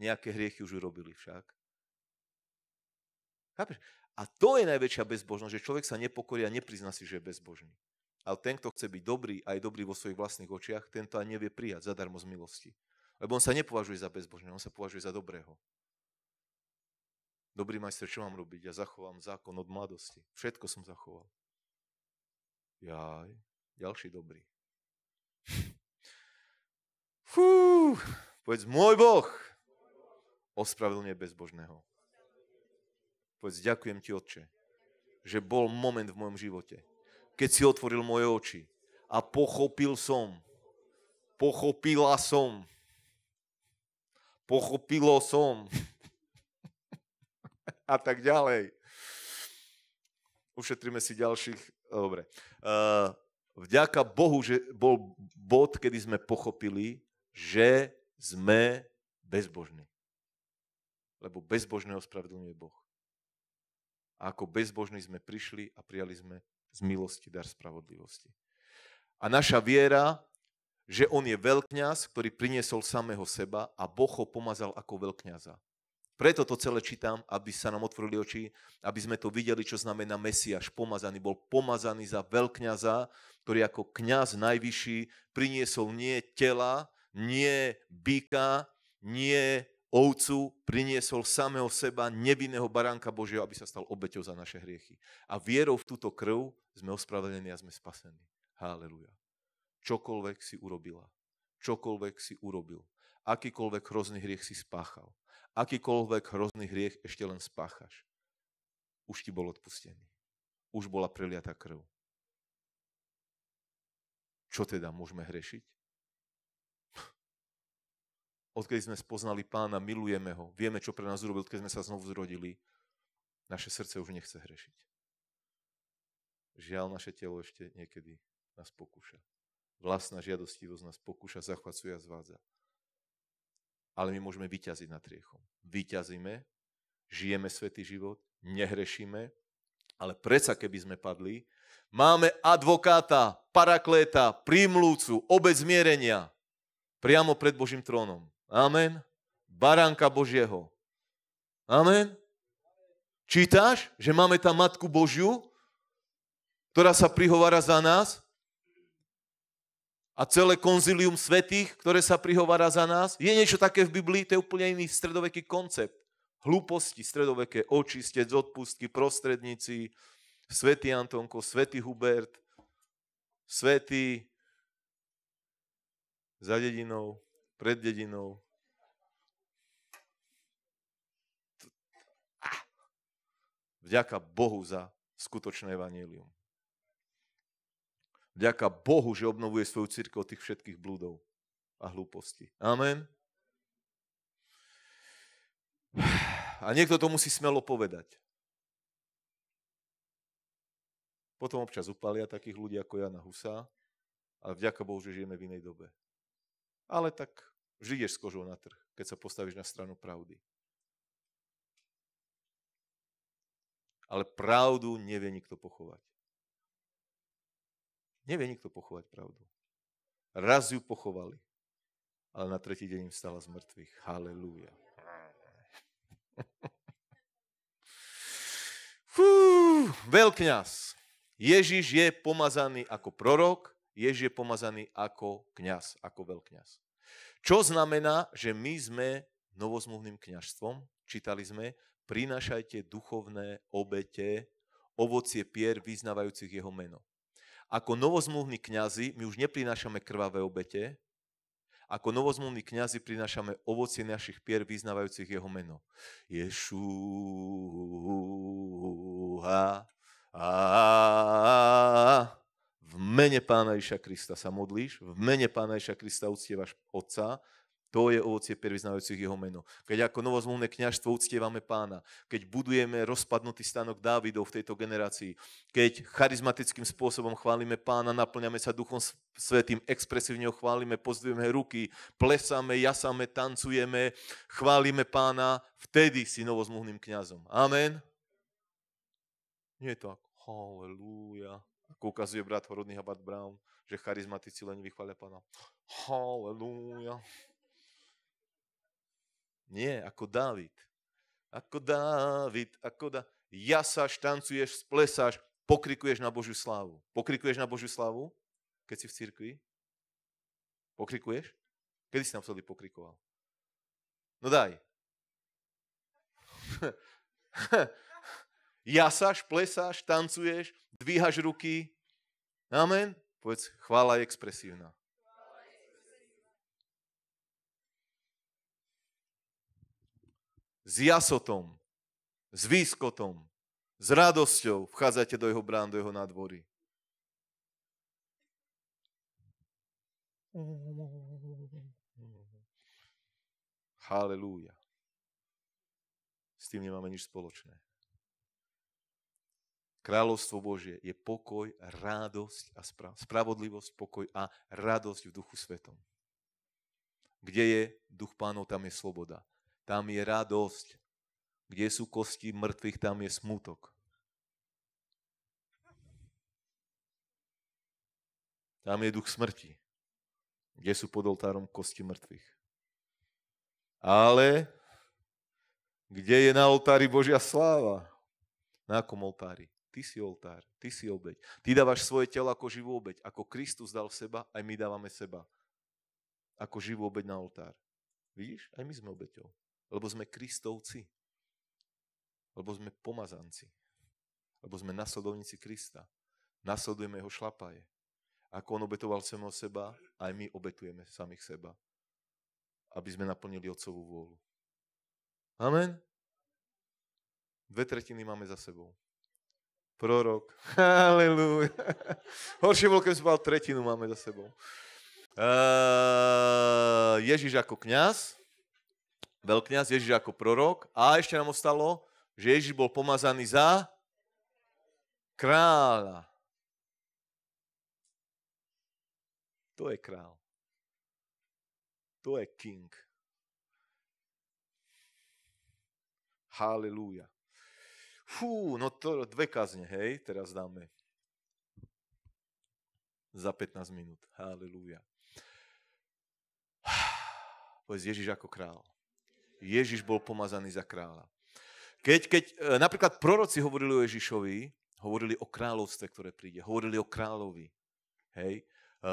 nejaké hriechy už urobili však. Chápeš? A to je najväčšia bezbožnosť, že človek sa nepokoria a neprizná si, že je bezbožný. Ale ten, kto chce byť dobrý a je dobrý vo svojich vlastných očiach, ten to ani nevie prijať zadarmo z milosti. Lebo on sa nepovažuje za bezbožného, on sa považuje za dobrého. Dobrý majster, čo mám robiť? Ja zachovám zákon od mladosti. Všetko som zachoval. Jaj, ďalší dobrý. Fú, povedz, môj Boh ospravedlňuje bezbožného. Povedz, ďakujem ti, Otče, že bol moment v mojom živote, keď si otvoril moje oči a pochopil som, pochopila som, pochopilo som a tak ďalej. Ušetríme si ďalších. Eh, dobre. Eh, vďaka Bohu, že bol bod, kedy sme pochopili, že sme bezbožní. Lebo bezbožné ospravedlňuje Boh. A ako bezbožní sme prišli a prijali sme z milosti dar spravodlivosti. A naša viera, že on je veľkňaz, ktorý priniesol samého seba a Boh ho pomazal ako veľkňaza. Preto to celé čítam, aby sa nám otvorili oči, aby sme to videli, čo znamená Mesiáš pomazaný. Bol pomazaný za veľkňaza, ktorý ako kňaz najvyšší priniesol nie tela, nie byka, nie ovcu, priniesol samého seba, nevinného baránka Božieho, aby sa stal obeťou za naše hriechy. A vierou v túto krv sme ospravedlení a sme spasení. Haleluja. Čokoľvek si urobila, čokoľvek si urobil, akýkoľvek hrozný hriech si spáchal, akýkoľvek hrozný hriech ešte len spáchaš, už ti bol odpustený. Už bola preliata krv. Čo teda môžeme hrešiť? odkedy sme spoznali pána, milujeme ho, vieme, čo pre nás urobil, keď sme sa znovu zrodili, naše srdce už nechce hrešiť. Žiaľ, naše telo ešte niekedy nás pokúša. Vlastná žiadostivosť nás pokúša, zachvacuje a zvádza. Ale my môžeme vyťaziť nad riechom. Vyťazíme, žijeme svetý život, nehrešíme, ale predsa, keby sme padli, máme advokáta, parakléta, prímlúcu, obec zmierenia priamo pred Božím trónom. Amen. Baránka Božieho. Amen. Čítaš že máme tam Matku Božiu, ktorá sa prihovára za nás a celé konzilium svetých, ktoré sa prihovára za nás. Je niečo také v Biblii, to je úplne iný stredoveký koncept. Hlúposti stredoveké, očistec, odpustky, prostredníci, svätý Antonko, svätý Hubert, svätý za dedinou, pred dedinou. Ah. Vďaka Bohu za skutočné evanílium. Vďaka Bohu, že obnovuje svoju círku od tých všetkých blúdov a hlúposti. Amen. A niekto to musí smelo povedať. Potom občas upalia takých ľudí ako Jana Husa, ale vďaka Bohu, že žijeme v inej dobe. Ale tak Vždy ideš s kožou na trh, keď sa postavíš na stranu pravdy. Ale pravdu nevie nikto pochovať. Nevie nikto pochovať pravdu. Raz ju pochovali, ale na tretí deň im stala z mŕtvych. Halelúja. Fú, veľkňaz. Ježiš je pomazaný ako prorok, Ježiš je pomazaný ako kňaz, ako veľkňaz. Čo znamená, že my sme novozmluvným kňažstvom, čítali sme, prinášajte duchovné obete, ovocie pier vyznávajúcich jeho meno. Ako novozmluvní kňazi my už neprinášame krvavé obete, ako novozmluvní kňazi prinášame ovocie našich pier vyznavajúcich jeho meno. Ješúha. A, a, a, v mene Pána Iša Krista sa modlíš, v mene Pána Iša Krista uctievaš Otca, to je ovocie prvýznajúcich jeho meno. Keď ako novozmluvné kniažstvo uctievame pána, keď budujeme rozpadnutý stanok Dávidov v tejto generácii, keď charizmatickým spôsobom chválime pána, naplňame sa duchom svetým, expresívne ho chválime, pozdvujeme ruky, plesáme, jasáme, tancujeme, chválime pána, vtedy si novozmluvným kňazom. Amen. Nie je to ako, halleluja ako ukazuje brat horodný Habat Brown, že charizmatici len vychvália pána. Halelúja. Nie, ako Dávid. Ako Dávid, ako da... Jasáš, tancuješ, splesáš, pokrikuješ na Božiu slávu. Pokrikuješ na Božiu slávu, keď si v cirkvi? Pokrikuješ? Kedy si naposledy pokrikoval? No daj. jasáš, plesáš, tancuješ, dvíhaš ruky. Amen. Povedz, chvála je expresívna. S jasotom, s výskotom, s radosťou vchádzate do jeho brán, do jeho nádvory. Halelúja. S tým nemáme nič spoločné. Kráľovstvo Božie je pokoj, radosť a spravodlivosť, pokoj a radosť v duchu svetom. Kde je duch pánov, tam je sloboda. Tam je radosť. Kde sú kosti mŕtvych, tam je smutok. Tam je duch smrti, kde sú pod oltárom kosti mŕtvych. Ale kde je na oltári Božia sláva? Na akom oltári? Ty si oltár, ty si obeď. Ty dávaš svoje telo ako živú obeď. Ako Kristus dal seba, aj my dávame seba. Ako živú obeď na oltár. Vidíš? Aj my sme obeťou. Lebo sme Kristovci. Lebo sme pomazanci. Lebo sme nasledovníci Krista. Nasledujeme jeho šlapaje. Ako on obetoval samého seba, aj my obetujeme samých seba. Aby sme naplnili Otcovú vôľu. Amen. Dve tretiny máme za sebou. Prorok. Halleluja. Horšie bolo, keby som mal tretinu, máme za sebou. Uh, Ježiš ako kňaz, veľkňaz, Ježiš ako prorok a ešte nám ostalo, že Ježiš bol pomazaný za kráľa. To je král. To je king. Halleluja. Fú, no to dve kazne, hej, teraz dáme. Za 15 minút. Halilúja. Povedz Ježiš ako král. Ježiš bol pomazaný za kráľa. Keď, keď e, napríklad proroci hovorili o Ježišovi, hovorili o kráľovstve, ktoré príde, hovorili o kráľovi. Hej. E,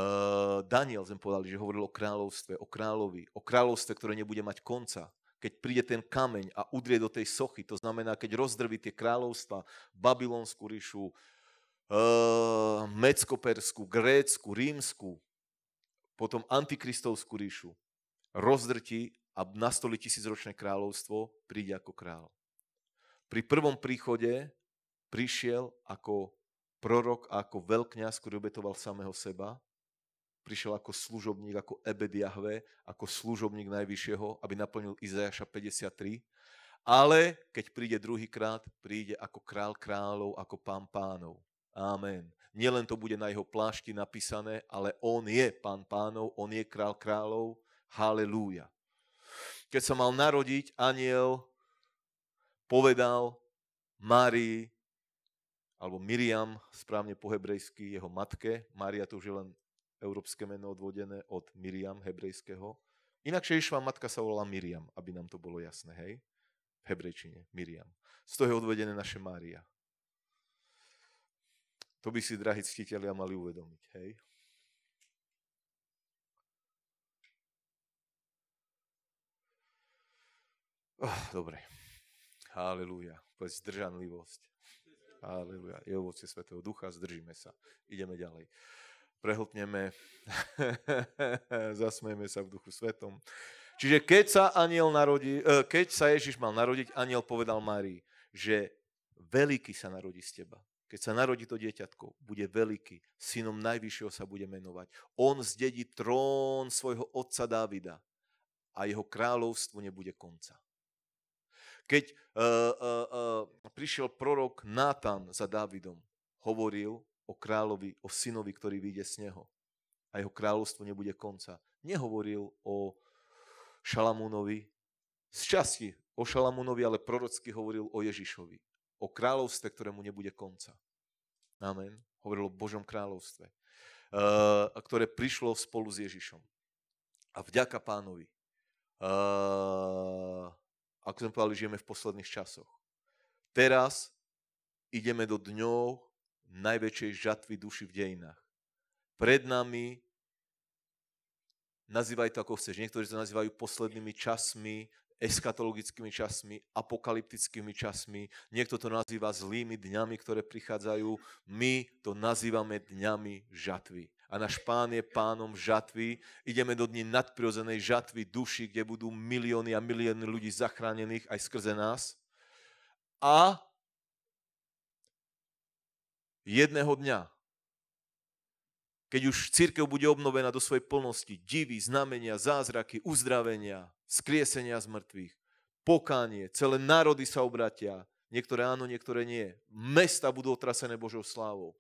Daniel sme povedali, že hovoril o kráľovstve, o kráľovi, o kráľovstve, ktoré nebude mať konca keď príde ten kameň a udrie do tej sochy, to znamená, keď rozdrví tie kráľovstva, babylonskú ríšu, e, eh, meckoperskú, grécku, rímsku, potom antikristovskú ríšu, rozdrti a nastoli tisícročné kráľovstvo, príde ako kráľ. Pri prvom príchode prišiel ako prorok a ako veľkňaz, ktorý obetoval samého seba, prišiel ako služobník, ako Ebed Jahve, ako služobník Najvyššieho, aby naplnil Izajaša 53. Ale keď príde druhýkrát, príde ako král kráľov, ako pán pánov. Amen. Nielen to bude na jeho plášti napísané, ale on je pán pánov, on je král kráľov. Halelúja. Keď sa mal narodiť, aniel povedal Márii, alebo Miriam, správne po hebrejsky, jeho matke. Mária to už je len európske meno odvodené od Miriam hebrejského. Inakšie Išva matka sa volala Miriam, aby nám to bolo jasné, hej? V hebrejčine, Miriam. Z toho je odvedené naše Mária. To by si, drahí ctiteľia, mali uvedomiť, hej? Oh, dobre. Halelúja. Povedz zdržanlivosť. Halelúja. Je ovoce Svetého Ducha, zdržíme sa. Ideme ďalej prehltneme, zasmejeme sa v duchu svetom. Čiže keď sa, aniel narodí, e, keď sa Ježiš mal narodiť, aniel povedal Márii, že veľký sa narodí z teba. Keď sa narodí to dieťatko, bude veľký, synom najvyššieho sa bude menovať. On zdedí trón svojho otca Dávida a jeho kráľovstvu nebude konca. Keď uh, uh, uh, prišiel prorok Nátan za Dávidom, hovoril, o kráľovi, o synovi, ktorý vyjde z neho. A jeho kráľovstvo nebude konca. Nehovoril o Šalamúnovi, z časti o Šalamúnovi, ale prorocky hovoril o Ježišovi. O kráľovstve, ktorému nebude konca. Amen. Hovoril o Božom kráľovstve, eh, ktoré prišlo spolu s Ježišom. A vďaka pánovi. Eh, ako sme povedali, žijeme v posledných časoch. Teraz ideme do dňov, najväčšej žatvy duši v dejinách. Pred nami, nazývaj to ako chceš, niektorí to nazývajú poslednými časmi, eschatologickými časmi, apokalyptickými časmi, niekto to nazýva zlými dňami, ktoré prichádzajú, my to nazývame dňami žatvy. A náš pán je pánom žatvy. Ideme do dní nadprirodzenej žatvy duši, kde budú milióny a milióny ľudí zachránených aj skrze nás. A jedného dňa, keď už církev bude obnovená do svojej plnosti, divy, znamenia, zázraky, uzdravenia, skriesenia z mŕtvych, pokánie, celé národy sa obratia, niektoré áno, niektoré nie, mesta budú otrasené Božou slávou.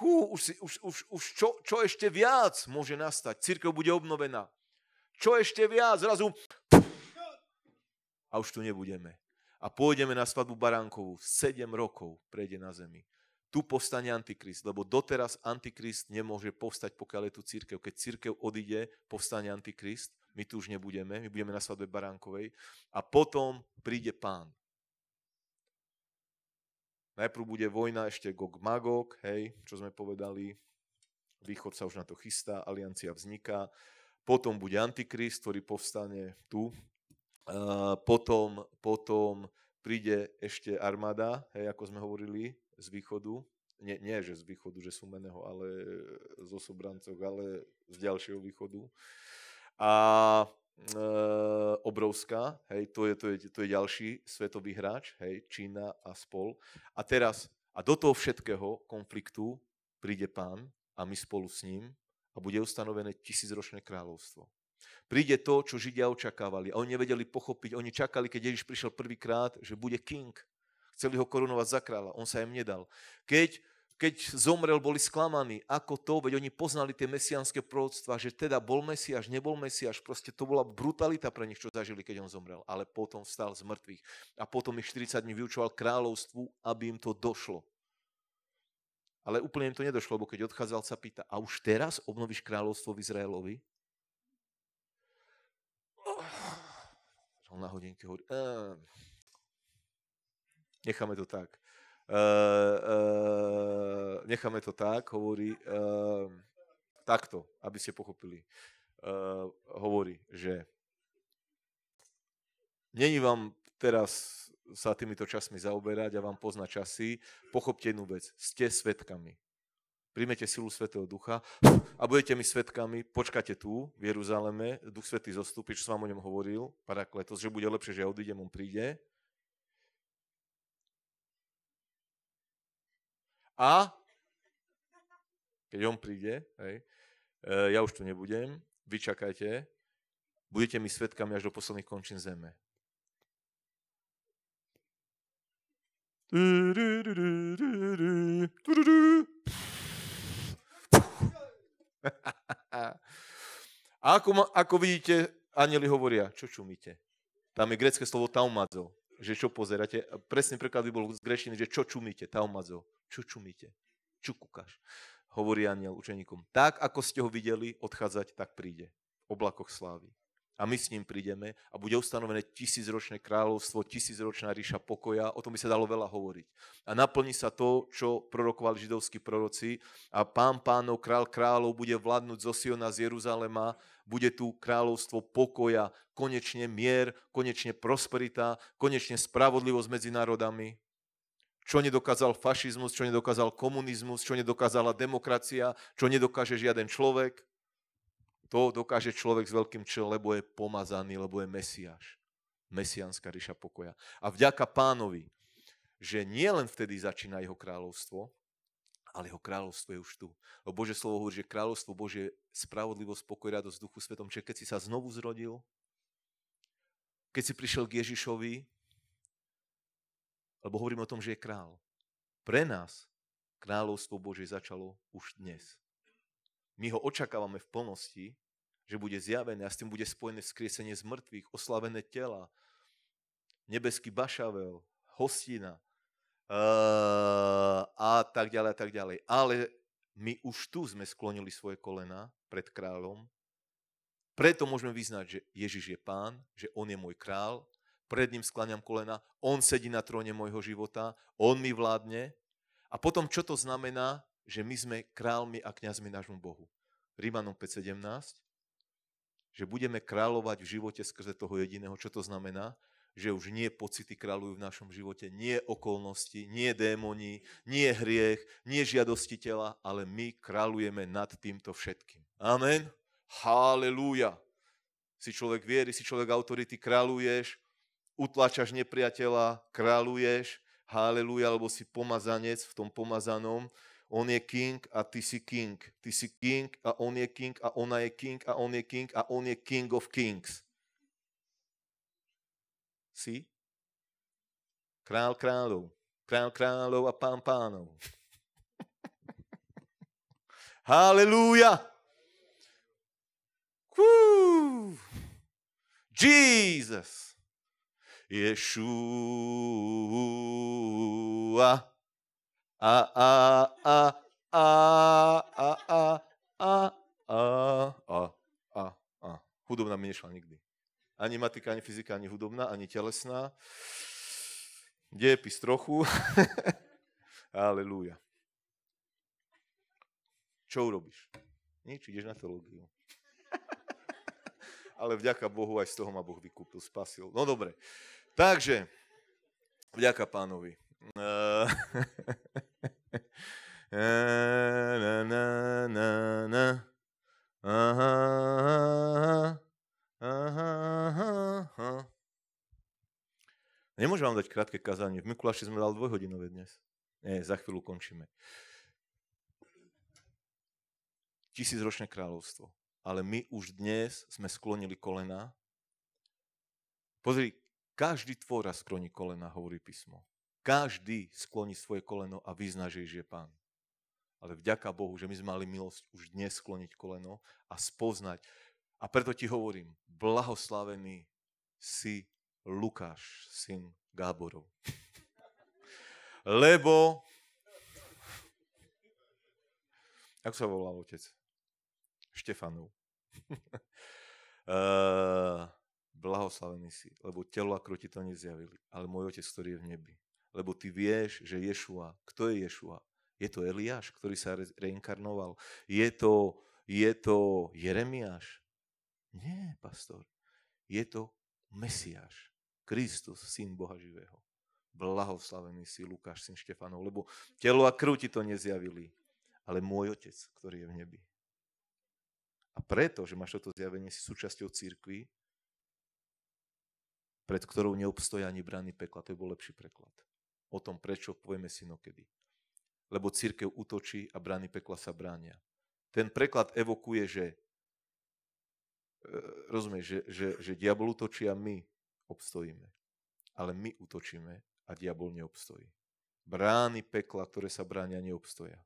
Hú, už, si, už, už, už čo, čo ešte viac môže nastať? Církev bude obnovená. Čo ešte viac? Zrazu a už tu nebudeme. A pôjdeme na svadbu Baránkovú. 7 rokov prejde na zemi tu povstane Antikrist, lebo doteraz Antikrist nemôže povstať, pokiaľ je tu církev. Keď církev odíde, povstane Antikrist, my tu už nebudeme, my budeme na svadbe Baránkovej a potom príde pán. Najprv bude vojna ešte Gog Magog, hej, čo sme povedali, východ sa už na to chystá, aliancia vzniká, potom bude Antikrist, ktorý povstane tu, potom, potom príde ešte armáda, hej, ako sme hovorili, z východu, nie, nie že z východu, že Sumeného, ale e, z osobrancov, ale z ďalšieho východu. A e, obrovská, hej, to je, to, je, to je ďalší svetový hráč, hej, Čína a spol. A teraz, a do toho všetkého konfliktu príde pán a my spolu s ním a bude ustanovené tisícročné kráľovstvo. Príde to, čo Židia očakávali. A oni nevedeli pochopiť. Oni čakali, keď Ježiš prišiel prvýkrát, že bude king, Chceli ho korunovať za kráľa, on sa im nedal. Keď, keď zomrel, boli sklamaní. Ako to? Veď oni poznali tie mesianské prorodstva, že teda bol Mesiáš, nebol Mesiáš. Proste to bola brutalita pre nich, čo zažili, keď on zomrel. Ale potom vstal z mŕtvych. A potom ich 40 dní vyučoval kráľovstvu, aby im to došlo. Ale úplne im to nedošlo, lebo keď odchádzal, sa pýta, a už teraz obnovíš kráľovstvo v Izraelovi? On na hodinke hovorí, ehm, necháme to tak. Uh, uh, necháme to tak, hovorí uh, takto, aby ste pochopili. Uh, hovorí, že není vám teraz sa týmito časmi zaoberať a vám poznať časy, pochopte jednu vec, ste svetkami. Príjmete silu Svetého Ducha a budete mi svetkami, počkate tu v Jeruzaleme, Duch Svetý zostúpi, čo som vám o ňom hovoril, parakletos, že bude lepšie, že ja odídem, on príde. A keď on príde, hej, e, ja už tu nebudem, vyčakajte, budete mi svetkami až do posledných končín zeme. A ako, ako vidíte, anjeli hovoria, čo čumíte? Tam je grecké slovo taumazo že čo pozeráte. Presne presný preklad by bol z grešiny, že čo čumíte, taumazo, čo čumíte, čo kukáš, hovorí aniel učeníkom. Tak, ako ste ho videli odchádzať, tak príde v oblakoch slávy a my s ním prídeme a bude ustanovené tisícročné kráľovstvo, tisícročná ríša pokoja, o tom by sa dalo veľa hovoriť. A naplní sa to, čo prorokovali židovskí proroci a pán pánov, král kráľov bude vládnuť zo Siona z Jeruzalema, bude tu kráľovstvo pokoja, konečne mier, konečne prosperita, konečne spravodlivosť medzi národami. Čo nedokázal fašizmus, čo nedokázal komunizmus, čo nedokázala demokracia, čo nedokáže žiaden človek to dokáže človek s veľkým čel, lebo je pomazaný, lebo je Mesiáš. Mesiánska ríša pokoja. A vďaka pánovi, že nie len vtedy začína jeho kráľovstvo, ale jeho kráľovstvo je už tu. Lebo Bože slovo hovorí, že kráľovstvo Bože spravodlivosť, pokoj, radosť duchu svetom. Čiže keď si sa znovu zrodil, keď si prišiel k Ježišovi, lebo hovoríme o tom, že je král. Pre nás kráľovstvo Bože začalo už dnes. My ho očakávame v plnosti, že bude zjavené a s tým bude spojené skriesenie z mŕtvych, oslavené tela, nebeský bašavel, hostina uh, a tak ďalej a tak ďalej. Ale my už tu sme sklonili svoje kolena pred kráľom, preto môžeme vyznať, že Ježiš je pán, že on je môj král, pred ním skláňam kolena, on sedí na tróne môjho života, on mi vládne. A potom, čo to znamená? že my sme kráľmi a kňazmi nášmu Bohu. Rímanom 5.17, že budeme kráľovať v živote skrze toho jediného. Čo to znamená? Že už nie pocity kráľujú v našom živote, nie okolnosti, nie démoni, nie hriech, nie žiadosti tela, ale my kráľujeme nad týmto všetkým. Amen. Halelúja. Si človek viery, si človek autority, kráľuješ, utlačaš nepriateľa, kráľuješ, halelúja, alebo si pomazanec v tom pomazanom, on je king a ty si king. Ty si king a on je king a ona je king a on je king a on je king of kings. Si? Král kráľov. Král kráľov a pán pánov. Halelúja! Woo! Jesus! Yeshua! A, a, a, a, a, a, a, a, a, a, a. Hudobná mi nešla nikdy. Ani matika, ani fyzika, ani hudobná, ani telesná. Diepis trochu. Aleluja. Čo urobíš? Nič, ideš na teológiu. Ale vďaka Bohu aj z toho ma Boh vykúpil, spasil. No dobre. Takže, vďaka pánovi. na, na, na, na. Aha, Nemôžem vám dať krátke kazanie. V Mikuláši sme dali dvojhodinové dnes. Nie, za chvíľu končíme. Tisícročné kráľovstvo. Ale my už dnes sme sklonili kolena. Pozri, každý tvora skloní kolena, hovorí písmo. Každý skloní svoje koleno a vyzná, že je pán. Ale vďaka Bohu, že my sme mali milosť už dnes skloniť koleno a spoznať. A preto ti hovorím, blahoslavený si Lukáš, syn Gáborov. Lebo... Ako sa volal otec? Štefanov. uh, blahoslavený si, lebo telo a kroti to nezjavili, ale môj otec, ktorý je v nebi. Lebo ty vieš, že Ješua, kto je Ješua? Je to Eliáš, ktorý sa re- reinkarnoval. Je to, je to Jeremiáš. Nie, pastor. Je to Mesiáš. Kristus, syn Boha živého. Blahoslavený si Lukáš, syn Štefanov, lebo telo a krv ti to nezjavili, ale môj otec, ktorý je v nebi. A preto, že máš toto zjavenie, si súčasťou církvy, pred ktorou neobstoja ani brány pekla. To je bol lepší preklad. O tom prečo povieme si kedy lebo církev útočí a brány pekla sa bránia. Ten preklad evokuje, že e, rozumieš, že, že, že diabol útočí a my obstojíme. Ale my útočíme a diabol neobstojí. Brány pekla, ktoré sa bránia, neobstoja.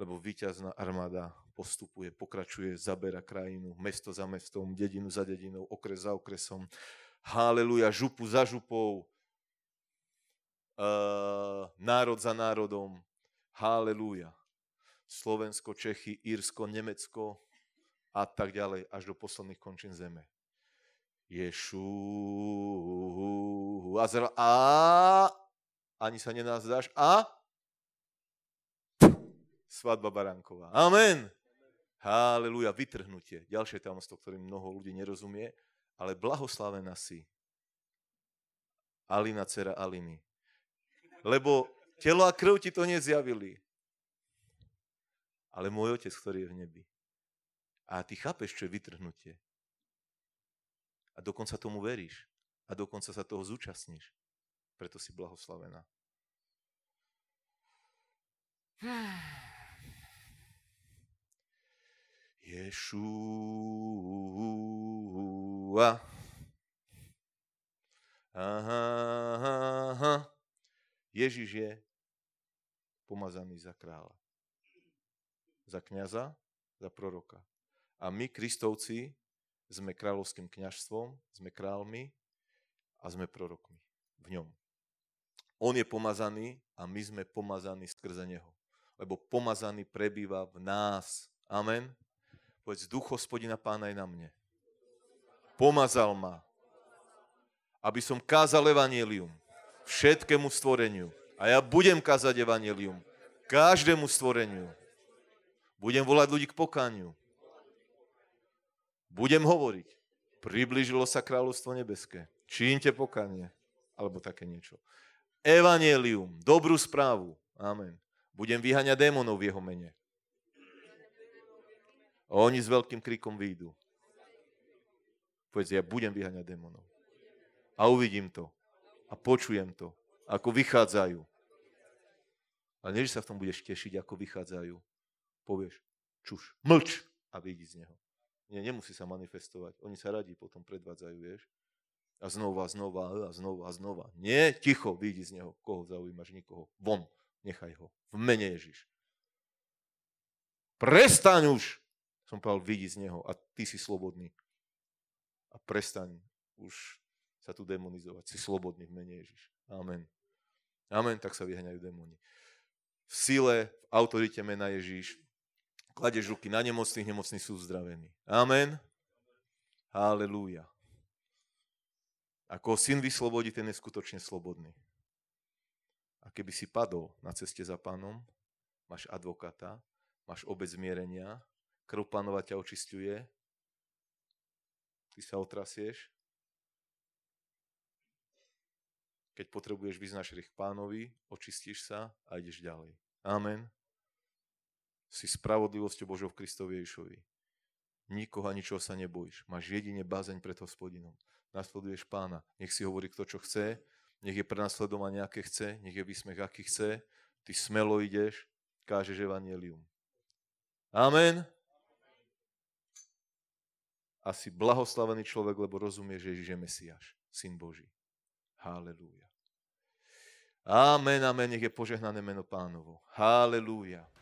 Lebo víťazná armáda postupuje, pokračuje, zabera krajinu, mesto za mestom, dedinu za dedinou, okres za okresom. Haleluja, župu za župou, Eh, národ za národom. Haleluja. Slovensko, Čechy, Írsko, Nemecko a tak ďalej, až do posledných končín zeme. Ješu, Azra, a ani sa nenazdáš, a svadba baránková. Amen. Haleluja, vytrhnutie. Ďalšie tajomstvo, ktorým mnoho ľudí nerozumie, ale blahoslavená si. Alina, dcera Aliny, lebo telo a krv ti to nezjavili. Ale môj otec, ktorý je v nebi. A ty chápeš, čo je vytrhnutie. A dokonca tomu veríš. A dokonca sa toho zúčastníš. Preto si blahoslavená. Ješúa. Aha, aha. Ježiš je pomazaný za kráľa, za kniaza, za proroka. A my, kristovci, sme kráľovským kniažstvom, sme kráľmi a sme prorokmi v ňom. On je pomazaný a my sme pomazaní skrze Neho. Lebo pomazaný prebýva v nás. Amen. Povedz, duch hospodina pána je na mne. Pomazal ma, aby som kázal evanielium všetkému stvoreniu. A ja budem kazať evanelium. Každému stvoreniu. Budem volať ľudí k pokániu. Budem hovoriť. Priblížilo sa kráľovstvo nebeské. Číňte pokanie. Alebo také niečo. Evangelium, dobrú správu. Amen. Budem vyháňať démonov v jeho mene. A oni s veľkým krikom výjdu. Povedz, ja budem vyháňať démonov. A uvidím to a počujem to, ako vychádzajú. Ale nie, že sa v tom budeš tešiť, ako vychádzajú. Povieš, čuš, mlč a vyjdi z neho. Nie, nemusí sa manifestovať. Oni sa radí potom predvádzajú, vieš. A znova, znova, a znova, a znova. Nie, ticho, vyjdi z neho. Koho zaujímaš? Nikoho. Von. Nechaj ho. V mene Ježiš. Prestaň už! Som povedal, vyjdi z neho a ty si slobodný. A prestaň už sa tu demonizovať. Si slobodný v mene Ježiš. Amen. Amen, tak sa vyhňajú démoni. V sile, v autorite mena Ježíš, kladeš ruky na nemocných, nemocní sú uzdravení. Amen. Halelúja. Ako syn vyslobodí, ten je skutočne slobodný. A keby si padol na ceste za pánom, máš advokáta, máš obec zmierenia, krv pánova ťa očistuje, ty sa otrasieš, Keď potrebuješ, vyznať rých pánovi, očistíš sa a ideš ďalej. Amen. Si spravodlivosťou Božou v Kristovi Ježišovi. Nikoho a ničoho sa nebojíš. Máš jedine bázeň pred hospodinom. Nasleduješ pána. Nech si hovorí kto, čo chce. Nech je prenasledovanie, aké chce. Nech je výsmech, aký chce. Ty smelo ideš, kážeš evanielium. Amen. A si blahoslavený človek, lebo rozumieš, že Ježiš je Mesiáš, Syn Boží. Halelúja. Amen, amen, nech je požehnané meno pánovo. Halelúja.